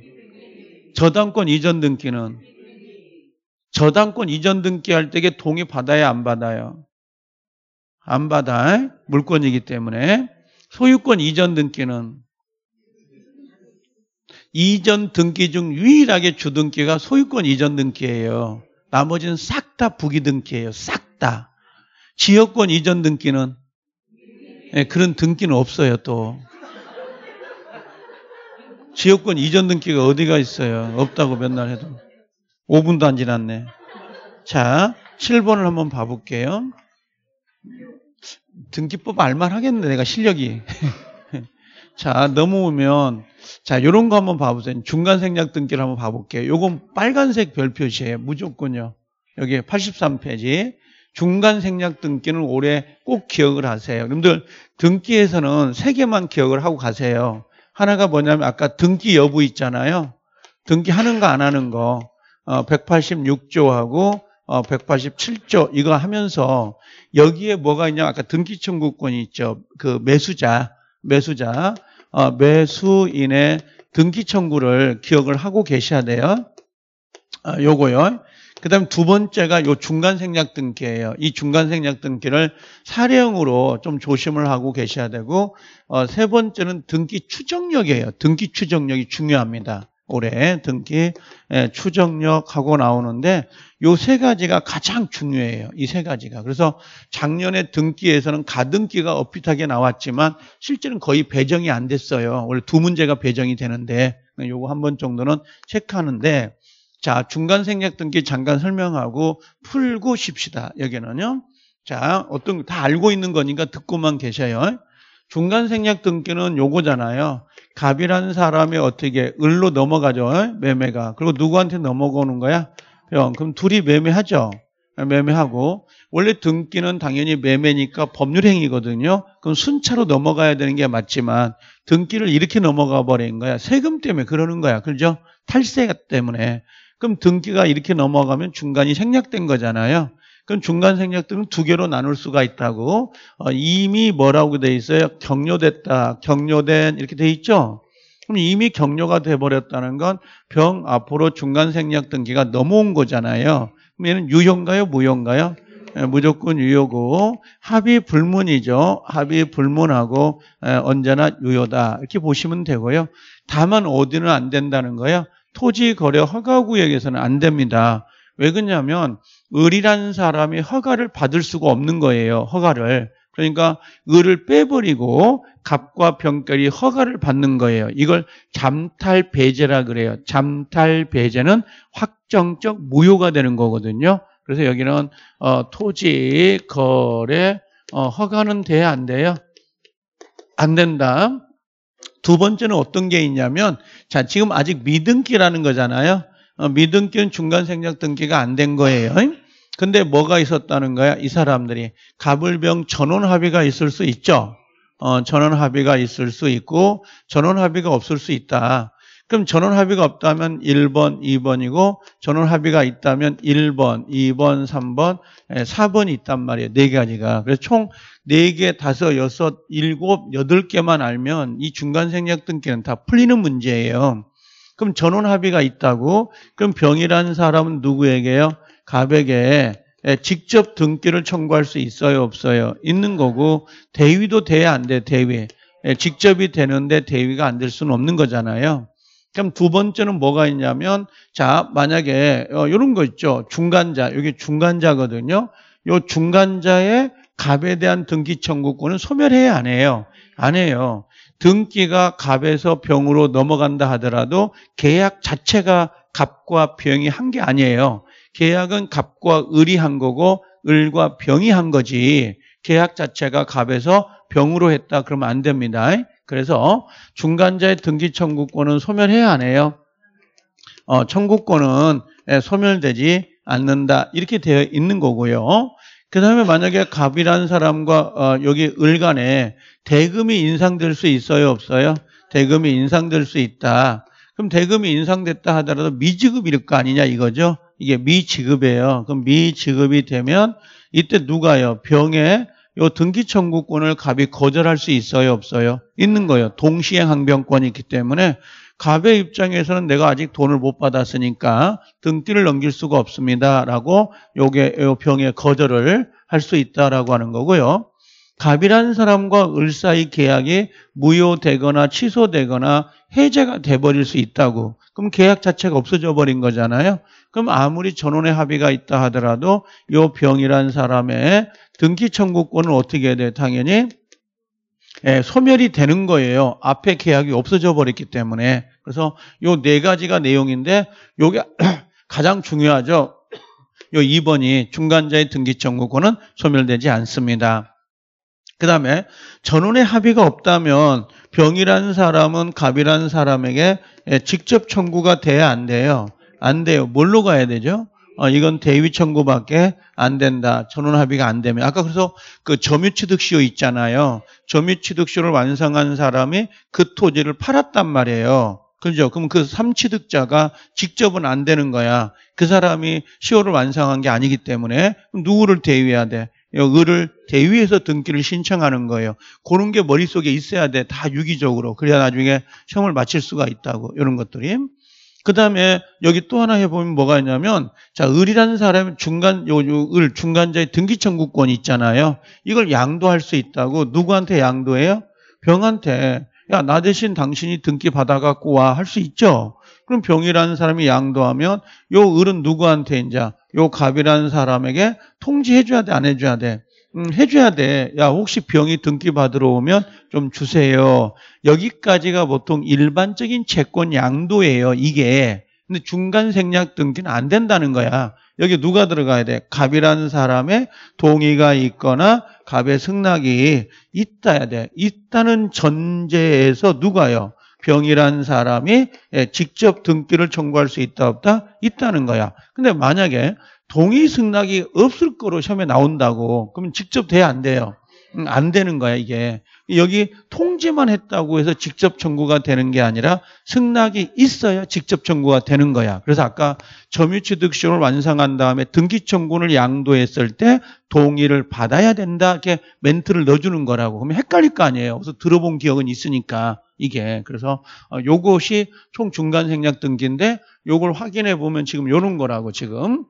Speaker 1: 저당권 이전 등기는 저당권 이전 등기할 때에 동의 받아야 안 받아요? 안 받아. 물권이기 때문에 소유권 이전 등기는 이전 등기 중 유일하게 주등기가 소유권 이전 등기예요. 나머지는 싹 다 부기 등기예요. 싹 다. 지역권 이전 등기는 네, 그런 등기는 없어요. 또 지역권 이전 등기가 어디가 있어요? 없다고 맨날 해도 5분도 안 지났네. 자, 7번을 한번 봐볼게요. 등기법 알만하겠네. 내가 실력이. 자, 넘어오면 자, 요런 거 한번 봐보세요. 중간 생략 등기를 한번 봐볼게요. 요건 빨간색 별 표시예요. 무조건요. 여기 83페이지. 중간 생략 등기는 올해 꼭 기억을 하세요. 여러분들 등기에서는 세 개만 기억을 하고 가세요. 하나가 뭐냐면 아까 등기 여부 있잖아요. 등기 하는 거 안 하는 거. 어, 186조하고 어, 187조 이거 하면서 여기에 뭐가 있냐 아까 등기 청구권이 있죠. 그 매수자 매수자 어, 매수인의 등기 청구를 기억을 하고 계셔야 돼요. 어, 요거요. 그 다음 두 번째가 요 중간 생략 등기예요. 이 중간 생략 등기를 사례형으로 좀 조심을 하고 계셔야 되고 어, 세 번째는 등기 추정력이에요. 등기 추정력이 중요합니다. 올해 등기 예, 추정력하고 나오는데 요 세 가지가 가장 중요해요. 이 세 가지가. 그래서 작년에 등기에서는 가등기가 엇핏하게 나왔지만 실제는 거의 배정이 안 됐어요. 원래 두 문제가 배정이 되는데 요거 한 번 정도는 체크하는데 자, 중간 생략 등기 잠깐 설명하고 풀고 쉽시다. 여기는요. 자, 어떤 다 알고 있는 거니까 듣고만 계셔요. 중간 생략 등기는 요거잖아요. 갑이라는 사람이 어떻게 을로 넘어가죠. 어? 매매가. 그리고 누구한테 넘어가는 거야? 병. 그럼 둘이 매매하죠. 매매하고 원래 등기는 당연히 매매니까 법률행위거든요. 그럼 순차로 넘어가야 되는 게 맞지만 등기를 이렇게 넘어가 버린 거야. 세금 때문에 그러는 거야. 그죠? 렇 탈세 때문에. 그럼 등기가 이렇게 넘어가면 중간이 생략된 거잖아요. 그럼 중간 생략 등은 두 개로 나눌 수가 있다고 어, 이미 뭐라고 돼 있어요? 격려됐다, 격려된 이렇게 돼 있죠. 그럼 이미 격려가 돼버렸다는 건 병 앞으로 중간 생략 등기가 넘어온 거잖아요. 그럼 얘는 유효인가요? 무효인가요? 예, 무조건 유효고 합의 불문이죠. 합의 불문하고 예, 언제나 유효다 이렇게 보시면 되고요. 다만 어디는 안 된다는 거예요. 토지 거래 허가구역에서는 안 됩니다. 왜 그러냐면 을이라는 사람이 허가를 받을 수가 없는 거예요. 허가를. 그러니까 을을 빼버리고 갑과 병결이 허가를 받는 거예요. 이걸 잠탈 배제라 그래요. 잠탈 배제는 확정적 무효가 되는 거거든요. 그래서 여기는 어, 토지 거래 어, 허가는 돼야 안 돼요? 안 된다. 두 번째는 어떤 게 있냐면 자 지금 아직 미등기라는 거잖아요. 미등기는 어, 중간 생략 등기가 안 된 거예요. 근데 뭐가 있었다는 거야? 이 사람들이 가불병 전원 합의가 있을 수 있죠. 어, 전원 합의가 있을 수 있고 전원 합의가 없을 수 있다. 그럼 전원 합의가 없다면 1번, 2번이고 전원 합의가 있다면 1번, 2번, 3번, 4번이 예, 있단 말이에요. 네 가지가. 그래서 총 4개, 5, 6, 7, 8개만 알면 이 중간 생략 등기는 다 풀리는 문제예요. 그럼 전원 합의가 있다고? 그럼 병이라는 사람은 누구에게요? 갑에게 직접 등기를 청구할 수 있어요? 없어요? 있는 거고 대위도 돼야 안 돼, 대위. 예, 직접이 되는데 대위가 안 될 수는 없는 거잖아요. 그럼 두 번째는 뭐가 있냐면 자 만약에 이런 어, 거 있죠. 중간자. 여기 중간자거든요. 이 중간자의 갑에 대한 등기 청구권은 소멸해야 안 해요. 안 해요. 등기가 갑에서 병으로 넘어간다 하더라도 계약 자체가 갑과 병이 한 게 아니에요. 계약은 갑과 을이 한 거고 을과 병이 한 거지. 계약 자체가 갑에서 병으로 했다 그러면 안 됩니다. 그래서 중간자의 등기 청구권은 소멸해야 하네요. 어, 청구권은 예, 소멸되지 않는다 이렇게 되어 있는 거고요. 그 다음에 만약에 갑이라는 사람과 어, 여기 을간에 대금이 인상될 수 있어요 없어요? 대금이 인상될 수 있다. 그럼 대금이 인상됐다 하더라도 미지급일 거 아니냐 이거죠? 이게 미지급이에요. 그럼 미지급이 되면 이때 누가요? 병에 요 등기 청구권을 갑이 거절할 수 있어요 없어요? 있는 거예요. 동시행 항변권이 있기 때문에 갑의 입장에서는 내가 아직 돈을 못 받았으니까 등띠를 넘길 수가 없습니다라고 요게 병평의 거절을 할 수 있다라고 하는 거고요. 갑이라는 사람과 을사의 계약이 무효되거나 취소되거나 해제가 돼버릴 수 있다고. 그럼 계약 자체가 없어져 버린 거잖아요. 그럼 아무리 전원의 합의가 있다 하더라도 요 병이란 사람의 등기 청구권은 어떻게 해야 돼? 당연히 예, 소멸이 되는 거예요. 앞에 계약이 없어져 버렸기 때문에. 그래서 요 네 가지가 내용인데 요게 가장 중요하죠. 요 2번이 중간자의 등기 청구권은 소멸되지 않습니다. 그 다음에 전원의 합의가 없다면 병이라는 사람은 갑이라는 사람에게 예, 직접 청구가 돼야 안 돼요. 안 돼요. 뭘로 가야 되죠? 어, 이건 대위 청구밖에 안 된다. 전원 합의가 안 되면. 아까 그래서 그 점유취득시효 있잖아요. 점유취득시효를 완성한 사람이 그 토지를 팔았단 말이에요. 그죠? 그럼 그 삼취득자가 직접은 안 되는 거야. 그 사람이 시효를 완성한 게 아니기 때문에 누구를 대위해야 돼? 을를 대위해서 등기를 신청하는 거예요. 그런 게 머릿속에 있어야 돼. 다 유기적으로. 그래야 나중에 시험을 마칠 수가 있다고. 이런 것들이. 그 다음에 여기 또 하나 해보면 뭐가 있냐면 자 을이라는 사람이 중간 요, 요을 중간자의 등기청구권이 있잖아요. 이걸 양도할 수 있다고 누구한테 양도해요? 병한테 야 나 대신 당신이 등기 받아갖고 와 할 수 있죠. 그럼 병이라는 사람이 양도하면 요 을은 누구한테 인자 요 갑이라는 사람에게 통지해줘야 돼 안 해줘야 돼? 음, 해줘야 돼. 야, 혹시 병이 등기 받으러 오면 좀 주세요. 여기까지가 보통 일반적인 채권 양도예요, 이게. 근데 중간 생략 등기는 안 된다는 거야. 여기 누가 들어가야 돼? 갑이라는 사람의 동의가 있거나 갑의 승낙이 있다야 돼. 있다는 전제에서 누가요? 병이란 사람이 예, 직접 등기를 청구할 수 있다 없다? 있다는 거야. 근데 만약에 동의 승낙이 없을 거로 시험에 나온다고. 그러면 직접 돼야 안 돼요. 안 되는 거야, 이게. 여기 통지만 했다고 해서 직접 청구가 되는 게 아니라 승낙이 있어야 직접 청구가 되는 거야. 그래서 아까 점유취득 시험을 완성한 다음에 등기 청구를 양도했을 때 동의를 받아야 된다. 이렇게 멘트를 넣어주는 거라고. 그러면 헷갈릴 거 아니에요. 그래서 들어본 기억은 있으니까. 이게 그래서 어, 요것이 총중간 생략 등기인데 요걸 확인해 보면 지금 요런 거라고 지금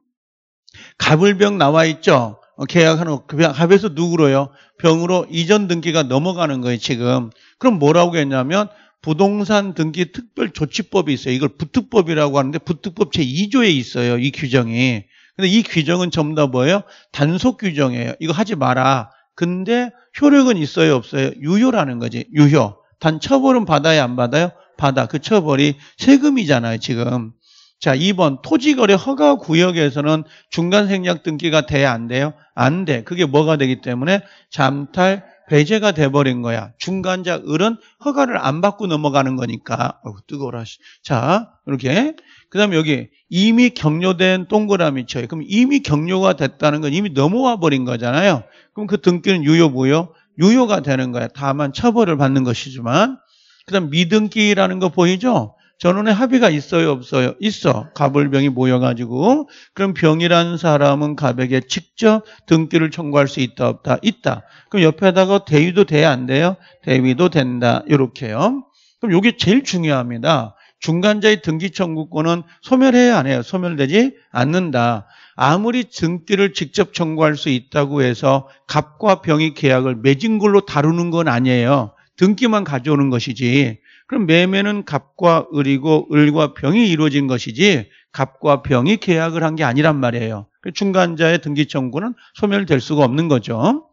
Speaker 1: 갑을병 나와 있죠. 어, 계약하는 갑에서 그 누구로요? 병으로 이전 등기가 넘어가는 거예요 지금. 그럼 뭐라고 했냐면 부동산 등기 특별 조치법이 있어요. 이걸 부특법이라고 하는데 부특법 제2조에 있어요. 이 규정이. 근데 이 규정은 전부 다 뭐예요? 단속 규정이에요. 이거 하지 마라. 근데 효력은 있어요, 없어요? 유효라는 거지. 유효. 단 처벌은 받아야 안 받아요? 받아. 그 처벌이 세금이잖아요, 지금. 자, 2번 토지거래 허가 구역에서는 중간 생략 등기가 돼야 안 돼요? 안 돼. 그게 뭐가 되기 때문에 잠탈 배제가 돼버린 거야. 중간자 을은 허가를 안 받고 넘어가는 거니까. 어우, 뜨거워라. 자, 이렇게. 그 다음에 여기 이미 격려된 동그라미 쳐요. 그럼 이미 격려가 됐다는 건 이미 넘어와 버린 거잖아요. 그럼 그 등기는 유효 무효? 유효가 되는 거야. 다만 처벌을 받는 것이지만. 그 다음 미등기라는 거 보이죠? 전원의 합의가 있어요 없어요? 있어. 갑을 병이 모여가지고 그럼 병이란 사람은 갑에게 직접 등기를 청구할 수 있다 없다? 있다. 그럼 옆에다가 대위도 돼야 안 돼요? 대위도 된다. 이렇게요. 그럼 요게 제일 중요합니다. 중간자의 등기 청구권은 소멸해야 안 해요? 소멸되지 않는다. 아무리 등기를 직접 청구할 수 있다고 해서 갑과 병이 계약을 맺은 걸로 다루는 건 아니에요. 등기만 가져오는 것이지 그럼 매매는 갑과 을이고 을과 병이 이루어진 것이지 갑과 병이 계약을 한 게 아니란 말이에요. 그 중간자의 등기청구는 소멸될 수가 없는 거죠.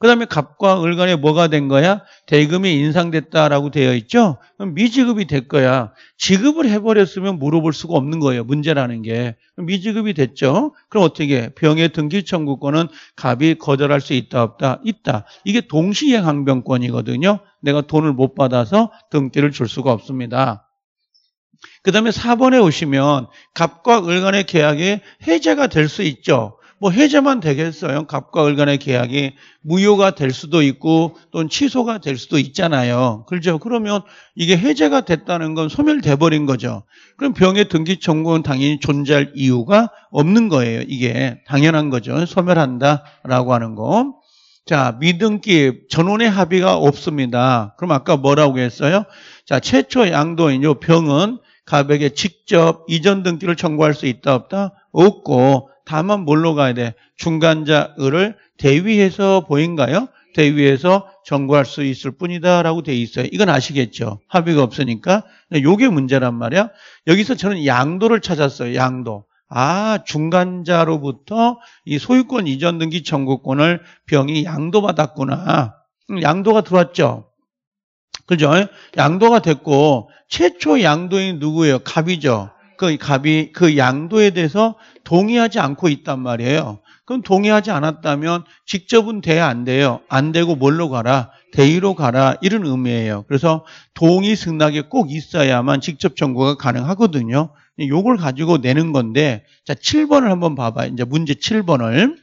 Speaker 1: 그 다음에 갑과 을 간에 뭐가 된 거야? 대금이 인상됐다라고 되어 있죠? 그럼 미지급이 될 거야. 지급을 해버렸으면 물어볼 수가 없는 거예요. 문제라는 게. 미지급이 됐죠? 그럼 어떻게? 병의 등기 청구권은 갑이 거절할 수 있다, 없다? 있다. 이게 동시에 항변권이거든요 내가 돈을 못 받아서 등기를 줄 수가 없습니다. 그 다음에 4번에 오시면 갑과 을 간의 계약이 해제가 될 수 있죠. 뭐 해제만 되겠어요. 갑과 을 간의 계약이 무효가 될 수도 있고 또는 취소가 될 수도 있잖아요. 그렇죠? 그러면 이게 해제가 됐다는 건 소멸돼 버린 거죠. 그럼 병의 등기 청구는 당연히 존재할 이유가 없는 거예요. 이게 당연한 거죠. 소멸한다라고 하는 거. 자, 미등기 전원의 합의가 없습니다. 그럼 아까 뭐라고 했어요? 자, 최초 양도인요 병은 갑에게 직접 이전 등기를 청구할 수 있다 없다? 없고 다만 뭘로 가야 돼? 중간자 을 대위해서 보인가요? 대위해서 정구할 수 있을 뿐이다 라고 돼 있어요. 이건 아시겠죠? 합의가 없으니까. 요게 문제란 말이야. 여기서 저는 양도를 찾았어요. 양도. 아 중간자로부터 이 소유권 이전 등기 청구권을 병이 양도받았구나. 음, 양도가 들어왔죠. 그죠? 양도가 됐고 최초 양도인 누구예요? 갑이죠. 그 갑이 그 양도에 대해서 동의하지 않고 있단 말이에요. 그럼 동의하지 않았다면 직접은 돼야 안 돼요. 안 되고 뭘로 가라? 대의로 가라. 이런 의미예요. 그래서 동의 승낙에꼭 있어야만 직접 청구가 가능하거든요. 요걸 가지고 내는 건데 자 7번을 한번 봐봐. 이제 문제 7번을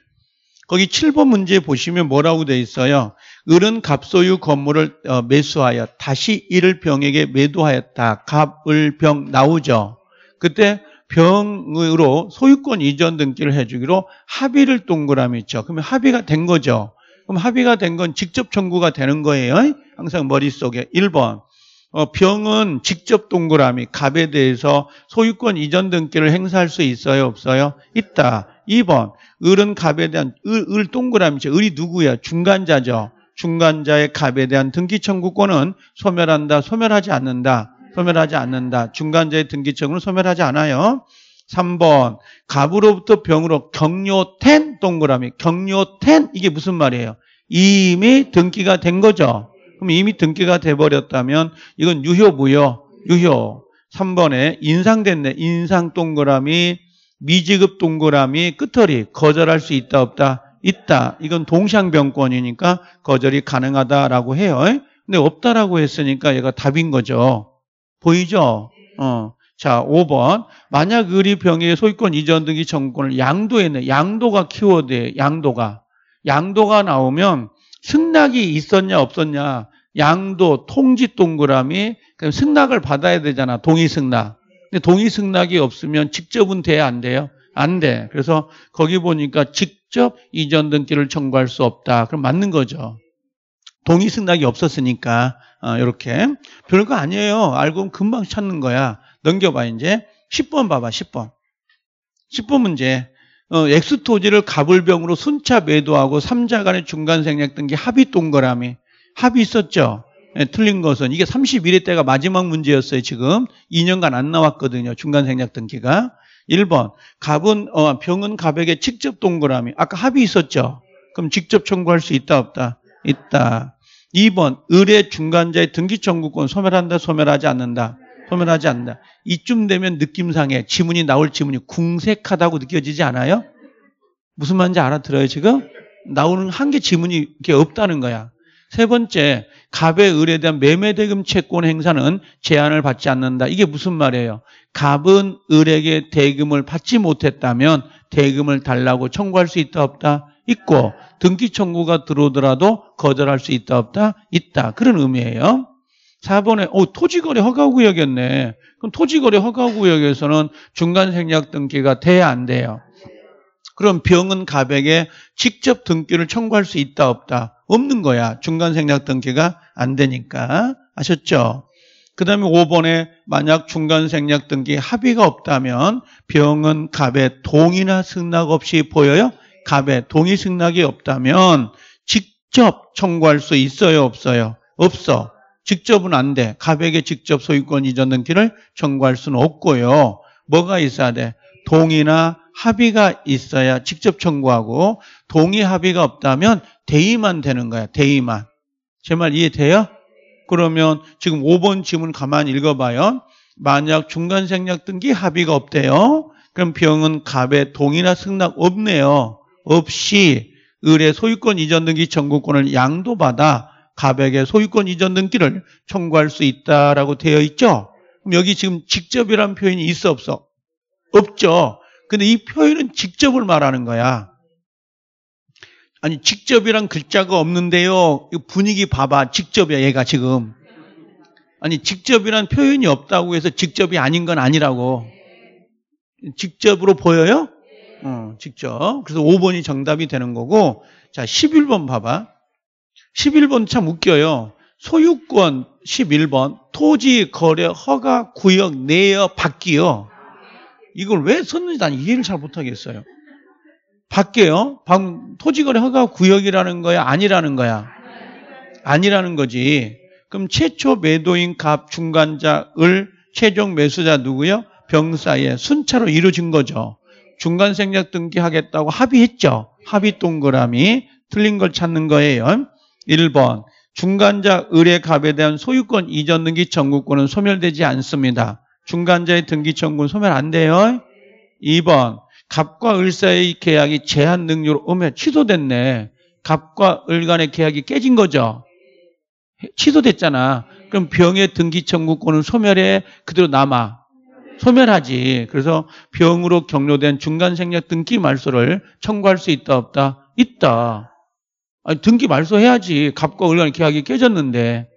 Speaker 1: 거기 7번 문제 보시면 뭐라고 돼 있어요? 을은 갑소유 건물을 어, 매수하여 다시 이를 병에게 매도하였다. 갑을 병 나오죠. 그때 병으로 소유권 이전 등기를 해주기로 합의를 동그라미 쳐. 그러면 합의가 된 거죠. 그럼 합의가 된 건 직접 청구가 되는 거예요. 항상 머릿속에 1번. 어, 병은 직접 동그라미 갑에 대해서 소유권 이전 등기를 행사할 수 있어요 없어요? 있다. 2번 을은 갑에 대한 을, 을 동그라미죠. 그러니까 을이 누구야? 중간자죠. 중간자의 갑에 대한 등기 청구권은 소멸한다. 소멸하지 않는다. 소멸하지 않는다. 중간재의 등기청으로 소멸하지 않아요. 3번 갑으로부터 병으로 경료텐 동그라미 경료텐 이게 무슨 말이에요? 이미 등기가 된 거죠. 그럼 이미 등기가 돼버렸다면 이건 유효무효 유효. 3번에 인상됐네. 인상 동그라미 미지급 동그라미 끝털이 거절할 수 있다 없다 있다. 이건 동상병권이니까 거절이 가능하다라고 해요. 근데 없다라고 했으니까 얘가 답인 거죠. 보이죠? 네. 어. 자, 5번. 만약 의리 병의 소유권 이전 등기 청구권을 양도에 있 양도가 키워드에 양도가 양도가 나오면 승낙이 있었냐 없었냐 양도 통지 동그라미 그럼 승낙을 받아야 되잖아. 동의 승낙. 근데 동의 승낙이 없으면 직접은 돼안 돼요? 안 돼. 그래서 거기 보니까 직접 이전 등기를 청구할 수 없다. 그럼 맞는 거죠. 동의 승낙이 없었으니까 어, 이렇게 별거 아니에요. 알고 보면 금방 찾는 거야. 넘겨봐 이제 10번 봐봐 10번. 10번 문제. 어, 엑스토지를 가불병으로 순차 매도하고 3자 간의 중간 생략 등기 합의 동그라미. 합의 있었죠? 네, 틀린 것은 이게 31회 때가 마지막 문제였어요. 지금 2년간 안 나왔거든요. 중간 생략 등기가. 1번 갑은 어, 병은 갑에게 직접 동그라미. 아까 합의 있었죠? 그럼 직접 청구할 수 있다 없다? 있다. 2번 의뢰 중간자의 등기청구권 소멸한다 소멸하지 않는다 소멸하지 않는다 이쯤 되면 느낌상에 지문이 나올 지문이 궁색하다고 느껴지지 않아요? 무슨 말인지 알아들어요 지금? 나오는 한 개 지문이 이렇게 없다는 거야 세 번째 갑의 의뢰에 대한 매매대금 채권 행사는 제한을 받지 않는다 이게 무슨 말이에요? 갑은 의뢰에게 대금을 받지 못했다면 대금을 달라고 청구할 수 있다 없다? 있고 등기 청구가 들어오더라도 거절할 수 있다 없다? 있다. 그런 의미예요. 4번에 오 어, 토지거래 허가구역이었네. 그럼 토지거래 허가구역에서는 중간생략등기가 돼야 안 돼요. 그럼 병은 갑에게 직접 등기를 청구할 수 있다 없다? 없는 거야. 중간생략등기가 안 되니까. 아셨죠? 그 다음에 5번에 만약 중간생략등기 합의가 없다면 병은 갑에 동의나 승낙 없이 보여요? 갑에 동의 승낙이 없다면 직접 청구할 수 있어요? 없어요? 없어. 직접은 안 돼. 갑에게 직접 소유권 이전 등기를 청구할 수는 없고요. 뭐가 있어야 돼? 동의나 합의가 있어야 직접 청구하고 동의 합의가 없다면 대의만 되는 거야. 대의만. 제 말 이해돼요? 그러면 지금 5번 지문 가만히 읽어봐요. 만약 중간 생략 등기 합의가 없대요. 그럼 병은 갑의 동의나 승낙 없네요. 없이 을의 소유권 이전 등기 청구권을 양도받아 가에의 소유권 이전 등기를 청구할 수 있다라고 되어 있죠. 그럼 여기 지금 직접이란 표현이 있어 없어? 없죠. 근데 이 표현은 직접을 말하는 거야. 아니 직접이란 글자가 없는데요. 분위기 봐봐. 직접이야 얘가 지금. 아니 직접이란 표현이 없다고 해서 직접이 아닌 건 아니라고. 직접으로 보여요? 어, 직접. 그래서 5번이 정답이 되는 거고, 자, 11번 봐봐. 11번 참 웃겨요. 소유권 11번, 토지 거래 허가 구역 내여 바뀌어 이걸 왜 썼는지 난 이해를 잘 못하겠어요. 바뀌요. 어 토지 거래 허가 구역이라는 거야, 아니라는 거야. 아니라는 거지. 그럼 최초 매도인 갑, 중간자, 을, 최종 매수자 누구요? 병사의 순차로 이루어진 거죠. 중간 생략 등기하겠다고 합의했죠. 합의 동그라미 틀린 걸 찾는 거예요. 1번 중간자 의뢰 갑에 대한 소유권 이전 등기 청구권은 소멸되지 않습니다. 중간자의 등기 청구는 소멸 안 돼요. 2번 갑과 을 사이의 계약이 제한 능률 오면 취소됐네. 갑과 을 간의 계약이 깨진 거죠. 취소됐잖아. 그럼 병의 등기 청구권은 소멸해 그대로 남아. 소멸하지. 그래서 병으로 격려된 중간 생략 등기 말소를 청구할 수 있다 없다? 있다. 아니, 등기 말소해야지. 갑과 을간 계약이 깨졌는데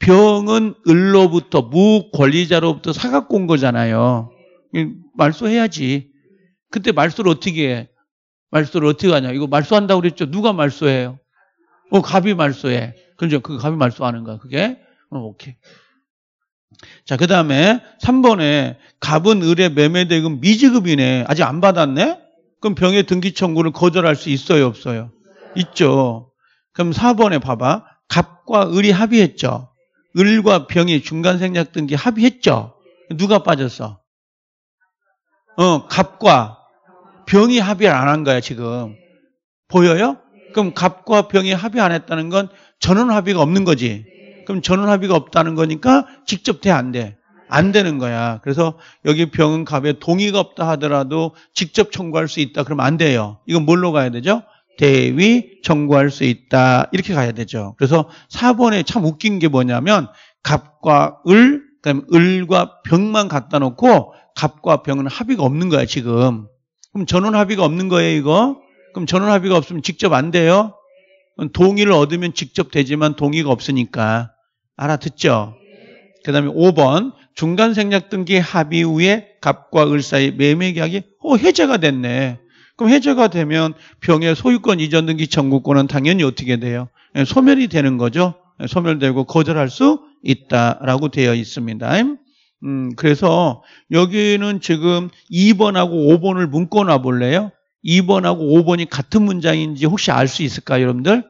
Speaker 1: 병은 을로부터 무권리자로부터 사갖고 온 거잖아요. 말소해야지. 그때 말소를 어떻게 해? 말소를 어떻게 하냐? 이거 말소한다고 그랬죠. 누가 말소해요? 어, 갑이 말소해. 그죠? 그 갑이 말소하는 거야. 그게 어, 오케이. 자, 그 다음에 3번에 갑은 을의 매매대금 미지급이네. 아직 안 받았네? 그럼 병의 등기 청구를 거절할 수 있어요, 없어요? 있죠. 그럼 4번에 봐봐. 갑과 을이 합의했죠. 을과 병이 중간 생략 등기 합의했죠. 누가 빠졌어? 어, 갑과 병이 합의를 안 한 거야, 지금. 보여요? 그럼 갑과 병이 합의 안 했다는 건 전원 합의가 없는 거지. 그럼 전원 합의가 없다는 거니까 직접 대안 돼? 안 되는 거야. 그래서 여기 병은 갑에 동의가 없다 하더라도 직접 청구할 수 있다. 그럼 안 돼요. 이건 뭘로 가야 되죠? 대위 청구할 수 있다. 이렇게 가야 되죠. 그래서 4번에 참 웃긴 게 뭐냐면 갑과 을, 그다음에 을과 병만 갖다 놓고 갑과 병은 합의가 없는 거야, 지금. 그럼 전원 합의가 없는 거예요, 이거? 그럼 전원 합의가 없으면 직접 안 돼요? 동의를 얻으면 직접 되지만 동의가 없으니까. 알아듣죠? 그 다음에 5번 중간 생략 등기 합의 후에 갑과 을 사이 매매 계약이 어, 해제가 됐네. 그럼 해제가 되면 병의 소유권 이전 등기 청구권은 당연히 어떻게 돼요? 예, 소멸이 되는 거죠. 예, 소멸되고 거절할 수 있다라고 되어 있습니다. 음, 그래서 여기는 지금 2번하고 5번을 묶어놔 볼래요? 2번하고 5번이 같은 문장인지 혹시 알 수 있을까요, 여러분들?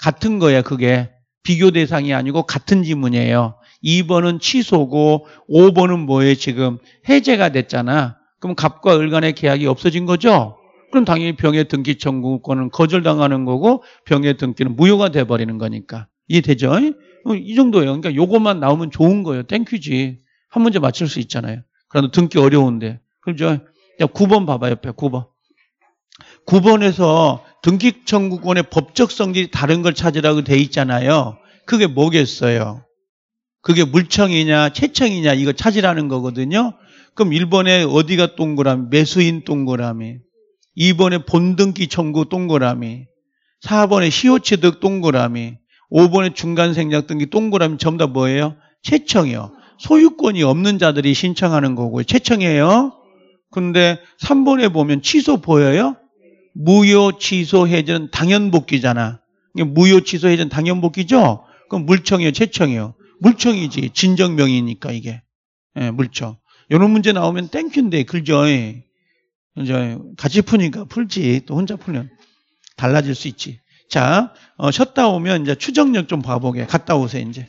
Speaker 1: 같은 거야, 그게. 비교 대상이 아니고 같은 지문이에요. 2번은 취소고 5번은 뭐예요 지금? 해제가 됐잖아. 그럼 갑과 을 간의 계약이 없어진 거죠? 그럼 당연히 병의 등기 청구권은 거절당하는 거고 병의 등기는 무효가 돼버리는 거니까. 이해되죠? 어, 이 정도예요. 그러니까 요것만 나오면 좋은 거예요. 땡큐지. 한 문제 맞출 수 있잖아요. 그래도 등기 어려운데. 그죠? 야, 9번 봐봐, 옆에 9번. 9번에서 등기 청구권의 법적 성질이 다른 걸 찾으라고 돼 있잖아요. 그게 뭐겠어요? 그게 물청이냐 채청이냐 이거 찾으라는 거거든요. 그럼 1번에 어디가 동그라미? 매수인 동그라미. 2번에 본등기 청구 동그라미. 4번에 시효취득 동그라미. 5번에 중간생략등기 동그라미 전부 다 뭐예요? 채청이요. 소유권이 없는 자들이 신청하는 거고요. 채청이에요. 근데 3번에 보면 취소 보여요? 무효 취소 해제는 당연 복귀잖아. 무효 취소 해제는 당연 복귀죠? 그럼 물청이요, 채청이요 물청이지. 진정명이니까 이게. 예, 물청. 요런 문제 나오면 땡큐인데 글죠. 이제 같이 푸니까 풀지. 또 혼자 풀면 달라질 수 있지. 자, 어, 쉬다 오면 이제 추정력 좀 봐보게. 갔다 오세요, 이제.